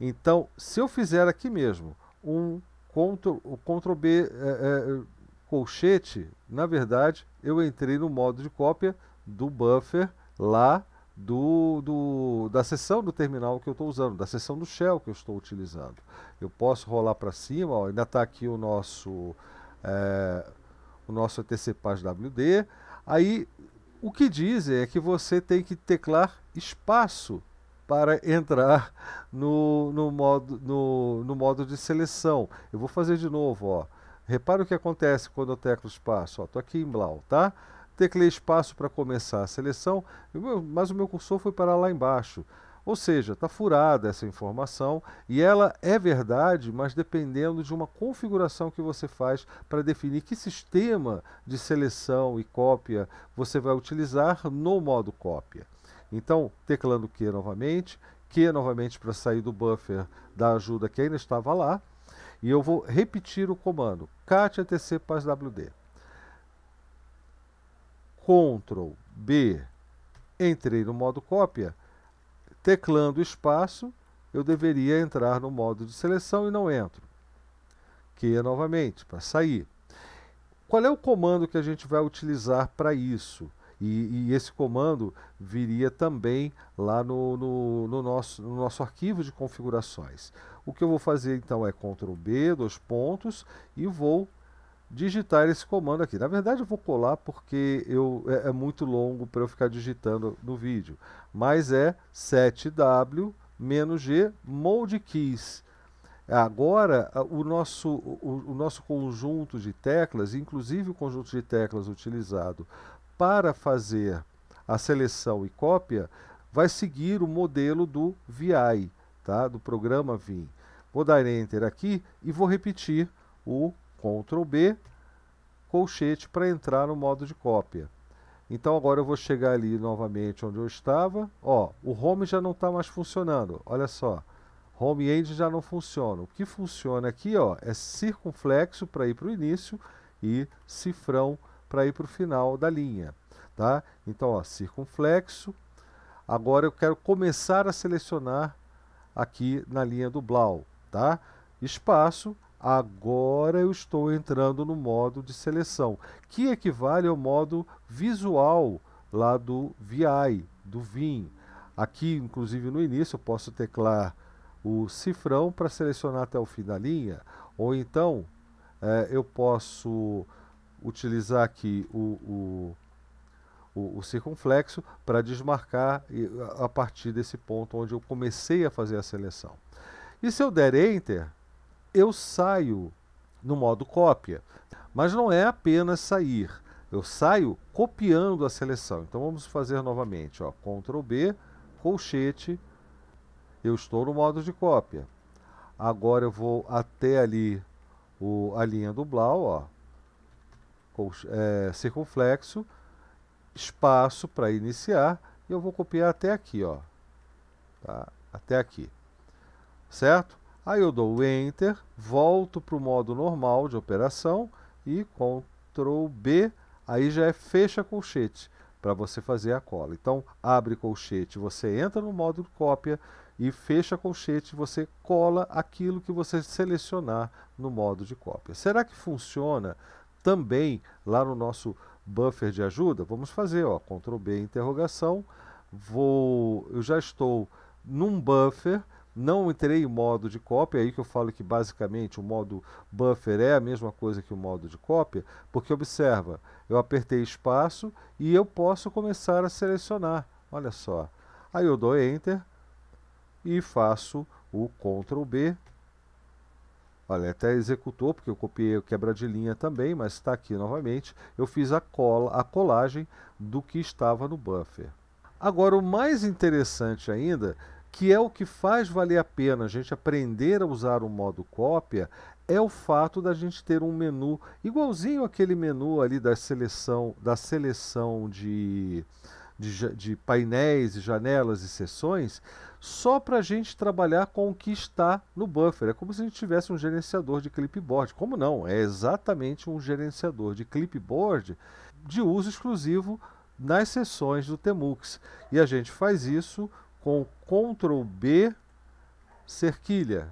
Então, se eu fizer aqui mesmo um Ctrl, Ctrl B eh, colchete, na verdade, eu entrei no modo de cópia do buffer lá do, do, da seção do terminal que eu estou usando, da seção do shell que eu estou utilizando. Eu posso rolar para cima, ó, ainda está aqui o nosso, é, o nosso etc WD. Aí o que dizem é que você tem que teclar espaço para entrar no, no, modo, no, no modo de seleção. Eu vou fazer de novo, ó. Repara o que acontece quando eu teclo espaço. Estou aqui em Blau, tá? Teclei espaço para começar a seleção, mas o meu cursor foi para lá embaixo. Ou seja, está furada essa informação e ela é verdade, mas dependendo de uma configuração que você faz para definir que sistema de seleção e cópia você vai utilizar no modo cópia. Então, teclando Q novamente, Q novamente para sair do buffer da ajuda que ainda estava lá, e eu vou repetir o comando catetc pazwd. Ctrl B, entrei no modo cópia, Teclando espaço, eu deveria entrar no modo de seleção e não entro. Q novamente, para sair. Qual é o comando que a gente vai utilizar para isso? E, e, esse comando viria também lá no, no, no, nosso, no nosso arquivo de configurações. O que eu vou fazer então é Ctrl B, dois pontos, e vou digitar esse comando aqui. Na verdade, eu vou colar porque eu, é, é muito longo para eu ficar digitando no vídeo. Mas é 7W G mode keys. Agora, o nosso, o, o nosso conjunto de teclas, inclusive o conjunto de teclas utilizado para fazer a seleção e cópia, vai seguir o modelo do VI, tá? do programa VIN. Vou dar Enter aqui e vou repetir o Ctrl B, colchete para entrar no modo de cópia. Então agora eu vou chegar ali novamente onde eu estava. Ó, o home já não está mais funcionando. Olha só, home end já não funciona. O que funciona aqui ó, é circunflexo para ir para o início e cifrão para ir para o final da linha. Tá? Então, ó, circunflexo. Agora eu quero começar a selecionar aqui na linha do Blau. Tá? Espaço, agora eu estou entrando no modo de seleção, que equivale ao modo visual lá do VI, do VIN. Aqui, inclusive no início, eu posso teclar o cifrão para selecionar até o fim da linha, ou então é, eu posso utilizar aqui o, o, o, o circunflexo para desmarcar a partir desse ponto onde eu comecei a fazer a seleção. E se eu der Enter, eu saio no modo cópia, mas não é apenas sair. Eu saio copiando a seleção. Então vamos fazer novamente, ó, Ctrl B, colchete, eu estou no modo de cópia. Agora eu vou até ali o, a linha do Blau, ó, colch, é, circunflexo, espaço para iniciar, e eu vou copiar até aqui, ó, tá? até aqui, certo? Aí eu dou o Enter, volto para o modo normal de operação e Ctrl B, aí já é fecha colchete para você fazer a cola. Então, abre colchete, você entra no modo cópia e fecha colchete, você cola aquilo que você selecionar no modo de cópia. Será que funciona também lá no nosso buffer de ajuda? Vamos fazer, ó, Ctrl B interrogação. Vou, eu já estou num buffer não entrei em modo de cópia, é aí que eu falo que basicamente o modo buffer é a mesma coisa que o modo de cópia, porque observa, eu apertei espaço e eu posso começar a selecionar. Olha só. Aí eu dou Enter e faço o Ctrl B. Olha, até executou, porque eu copiei o quebra de linha também, mas está aqui novamente. Eu fiz a, cola, a colagem do que estava no buffer. Agora, o mais interessante ainda que é o que faz valer a pena a gente aprender a usar o modo cópia, é o fato da gente ter um menu igualzinho aquele menu ali da seleção, da seleção de, de, de painéis, janelas e seções, só para a gente trabalhar com o que está no buffer. É como se a gente tivesse um gerenciador de clipboard. Como não? É exatamente um gerenciador de clipboard de uso exclusivo nas sessões do Temux. E a gente faz isso com Ctrl B, cerquilha.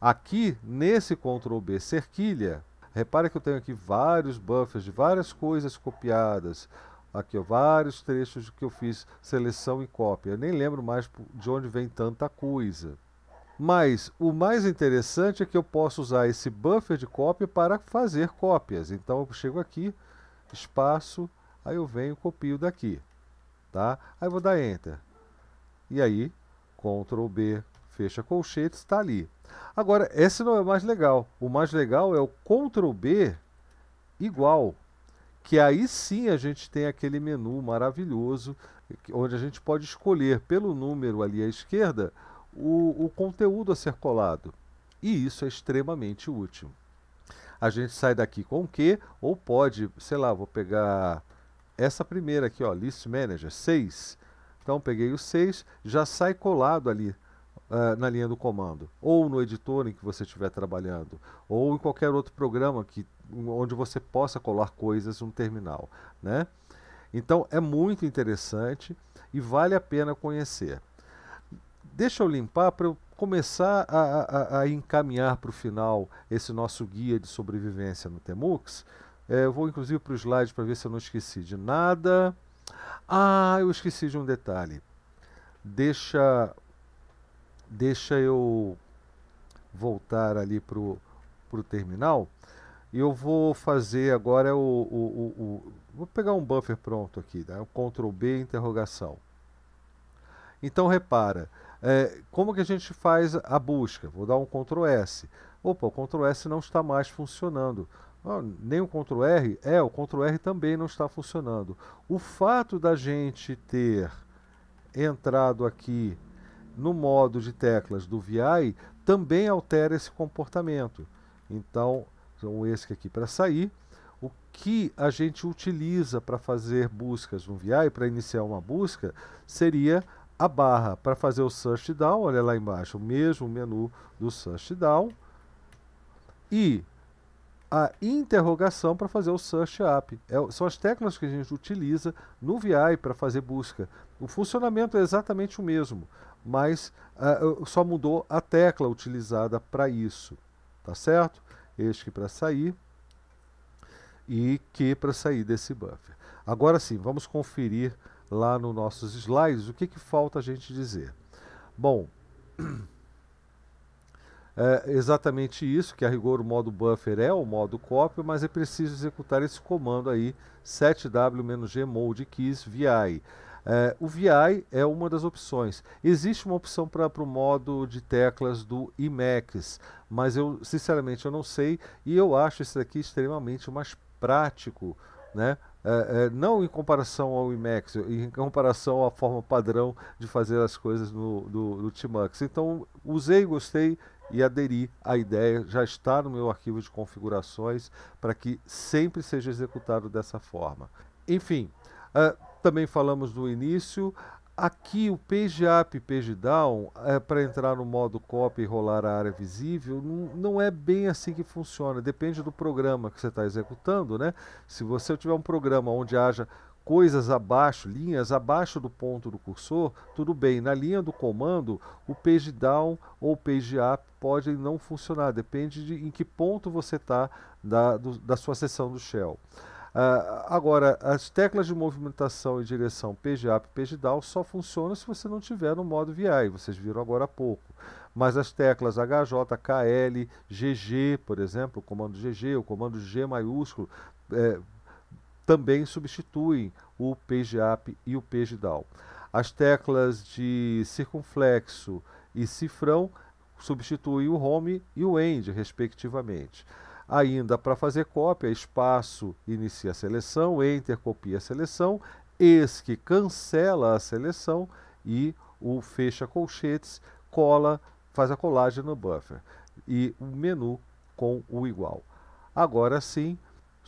Aqui, nesse Ctrl B, cerquilha, repare que eu tenho aqui vários buffers de várias coisas copiadas. Aqui, ó, vários trechos que eu fiz seleção e cópia. Eu nem lembro mais de onde vem tanta coisa. Mas o mais interessante é que eu posso usar esse buffer de cópia para fazer cópias. Então eu chego aqui, espaço, aí eu venho copio daqui. Tá? Aí eu vou dar Enter. E aí, Ctrl B, fecha colchete, está ali. Agora, esse não é o mais legal. O mais legal é o Ctrl B igual. Que aí sim a gente tem aquele menu maravilhoso, onde a gente pode escolher pelo número ali à esquerda o, o conteúdo a ser colado. E isso é extremamente útil. A gente sai daqui com o que? Ou pode, sei lá, vou pegar essa primeira aqui, ó, List Manager 6 então peguei o 6, já sai colado ali uh, na linha do comando, ou no editor em que você estiver trabalhando, ou em qualquer outro programa que, onde você possa colar coisas no terminal. Né? Então é muito interessante e vale a pena conhecer. Deixa eu limpar para eu começar a, a, a encaminhar para o final esse nosso guia de sobrevivência no Temux. É, eu vou inclusive para o slide para ver se eu não esqueci de nada. Ah, eu esqueci de um detalhe. Deixa deixa eu voltar ali pro pro terminal e eu vou fazer agora o, o, o, o vou pegar um buffer pronto aqui, tá? o Ctrl B interrogação. Então repara, é, como que a gente faz a busca? Vou dar um Ctrl S. Opa, o Ctrl S não está mais funcionando nem o Ctrl R? É, o Ctrl R também não está funcionando. O fato da gente ter entrado aqui no modo de teclas do VI também altera esse comportamento. Então, então esse aqui para sair, o que a gente utiliza para fazer buscas no VI, para iniciar uma busca, seria a barra para fazer o search down, olha lá embaixo, o mesmo menu do search down. E a interrogação para fazer o search up. É, são as teclas que a gente utiliza no VI para fazer busca. O funcionamento é exatamente o mesmo, mas uh, só mudou a tecla utilizada para isso. Tá certo? Este que para sair e que para sair desse buffer. Agora sim, vamos conferir lá nos nossos slides o que, que falta a gente dizer. Bom, é exatamente isso, que a rigor o modo buffer é o modo copy, mas é preciso executar esse comando aí, 7w-g mode keys vi. É, o VI é uma das opções. Existe uma opção para o modo de teclas do Emacs, mas eu sinceramente eu não sei e eu acho esse daqui extremamente mais prático, né? É, é, não em comparação ao Emacs, em comparação à forma padrão de fazer as coisas no, do, do Então usei, gostei e aderir à ideia, já está no meu arquivo de configurações para que sempre seja executado dessa forma. Enfim, uh, também falamos do início, Aqui o page up e page down, é, para entrar no modo copy e rolar a área visível, não, não é bem assim que funciona. Depende do programa que você está executando, né? Se você tiver um programa onde haja coisas abaixo, linhas abaixo do ponto do cursor, tudo bem. Na linha do comando, o page down ou page up pode não funcionar, depende de em que ponto você está da, da sua seção do shell. Uh, agora, as teclas de movimentação e direção page up e page down só funcionam se você não tiver no modo VI, vocês viram agora há pouco. Mas as teclas HJ, KL, GG, por exemplo, o comando GG, o comando G maiúsculo, é, também substituem o PageUp e o PageDown. As teclas de circunflexo e cifrão substituem o home e o end, respectivamente. Ainda para fazer cópia, espaço inicia a seleção, enter copia a seleção, ESC cancela a seleção e o fecha colchetes cola, faz a colagem no buffer e o menu com o igual. Agora sim,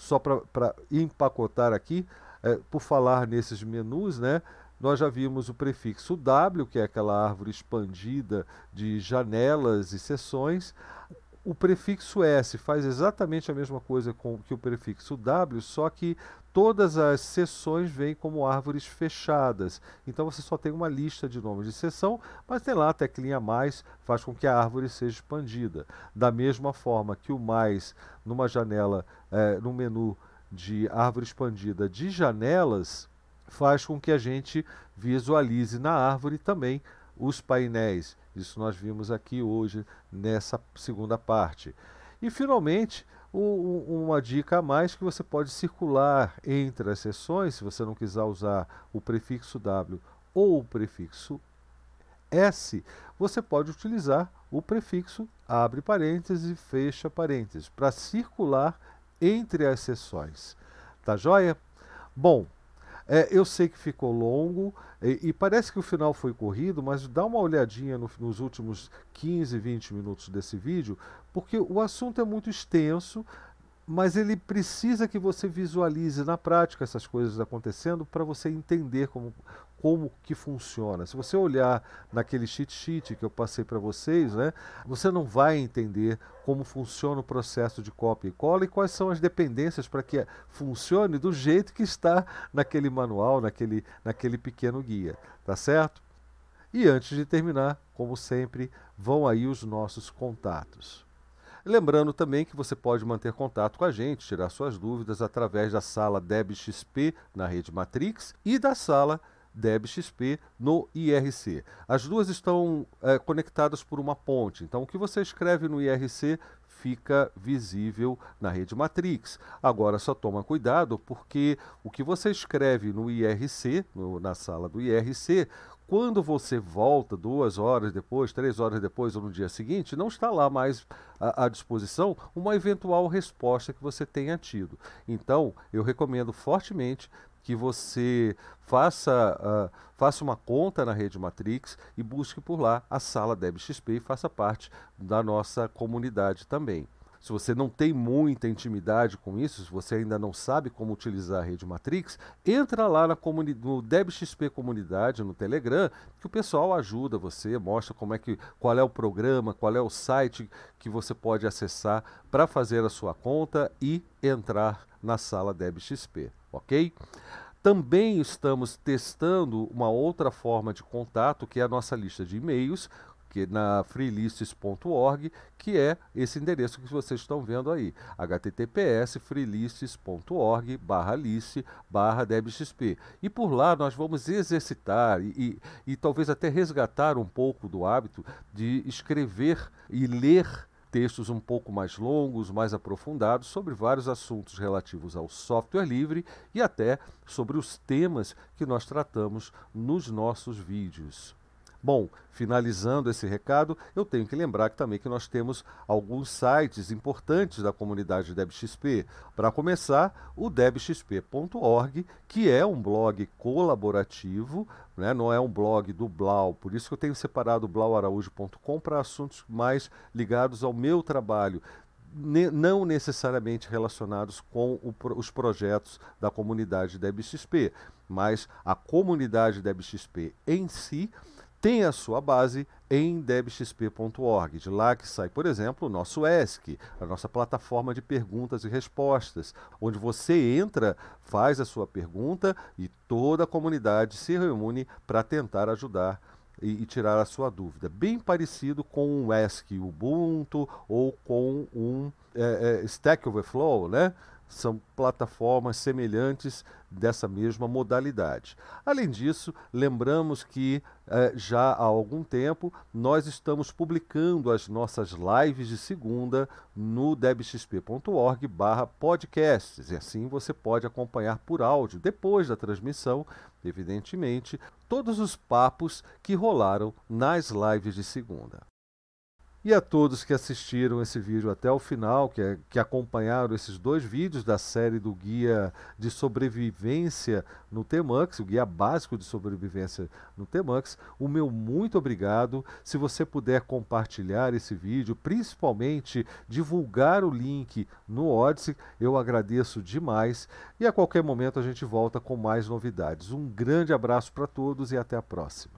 só para empacotar aqui, é, por falar nesses menus, né? Nós já vimos o prefixo W, que é aquela árvore expandida de janelas e seções. O prefixo S faz exatamente a mesma coisa com, que o prefixo W, só que todas as seções vêm como árvores fechadas. Então você só tem uma lista de nomes de seção, mas tem lá a teclinha mais, faz com que a árvore seja expandida. Da mesma forma que o mais numa janela, é, no menu de árvore expandida de janelas, faz com que a gente visualize na árvore também os painéis isso nós vimos aqui hoje nessa segunda parte. E finalmente, uma dica a mais que você pode circular entre as sessões, se você não quiser usar o prefixo W ou o prefixo S, você pode utilizar o prefixo abre parênteses e fecha parênteses para circular entre as sessões. Tá joia? Bom, é, eu sei que ficou longo e, e, parece que o final foi corrido, mas dá uma olhadinha no, nos últimos 15, 20 minutos desse vídeo, porque o assunto é muito extenso, mas ele precisa que você visualize na prática essas coisas acontecendo para você entender como, como que funciona. Se você olhar naquele cheat sheet que eu passei para vocês, né, você não vai entender como funciona o processo de copia e cola e quais são as dependências para que funcione do jeito que está naquele manual, naquele, naquele pequeno guia, tá certo? E antes de terminar, como sempre, vão aí os nossos contatos. Lembrando também que você pode manter contato com a gente, tirar suas dúvidas através da sala DebXP na rede Matrix e da sala DebXP no IRC. As duas estão é, conectadas por uma ponte, então o que você escreve no IRC fica visível na rede Matrix. Agora só toma cuidado porque o que você escreve no IRC, no, na sala do IRC, quando você volta duas horas depois, três horas depois ou no dia seguinte, não está lá mais à, disposição uma eventual resposta que você tenha tido. Então, eu recomendo fortemente que você faça, uh, faça uma conta na rede Matrix e busque por lá a sala DebXP e faça parte da nossa comunidade também. Se você não tem muita intimidade com isso, se você ainda não sabe como utilizar a rede Matrix, entra lá na no DebXP Comunidade, no Telegram, que o pessoal ajuda você, mostra como é que, qual é o programa, qual é o site que você pode acessar para fazer a sua conta e entrar na sala DebXP, ok? Também estamos testando uma outra forma de contato, que é a nossa lista de e-mails, que é na freelists.org, que é esse endereço que vocês estão vendo aí, https freelists.org barra lice barra debxp. E por lá nós vamos exercitar e, e, e talvez até resgatar um pouco do hábito de escrever e ler textos um pouco mais longos, mais aprofundados, sobre vários assuntos relativos ao software livre e até sobre os temas que nós tratamos nos nossos vídeos. Bom, finalizando esse recado, eu tenho que lembrar que, também que nós temos alguns sites importantes da comunidade DebXP. Para começar, o debxp.org, que é um blog colaborativo, né? não é um blog do Blau, por isso que eu tenho separado blauaraújo.com para assuntos mais ligados ao meu trabalho não necessariamente relacionados com os projetos da comunidade DebXP, mas a comunidade DebXP em si tem a sua base em debxp.org. De lá que sai, por exemplo, o nosso ESC, a nossa plataforma de perguntas e respostas, onde você entra, faz a sua pergunta e toda a comunidade se reúne para tentar ajudar e, e, tirar a sua dúvida. Bem parecido com um ESC Ubuntu ou com um é, é, Stack Overflow, né? são plataformas semelhantes dessa mesma modalidade. Além disso, lembramos que eh, já há algum tempo nós estamos publicando as nossas lives de segunda no debxp.org barra podcasts e assim você pode acompanhar por áudio, depois da transmissão, evidentemente, todos os papos que rolaram nas lives de segunda e a todos que assistiram esse vídeo até o final, que, é, que acompanharam esses dois vídeos da série do Guia de Sobrevivência no Temux, o Guia Básico de Sobrevivência no Temux, o meu muito obrigado. Se você puder compartilhar esse vídeo, principalmente divulgar o link no Odyssey, eu agradeço demais. E a qualquer momento a gente volta com mais novidades. Um grande abraço para todos e até a próxima.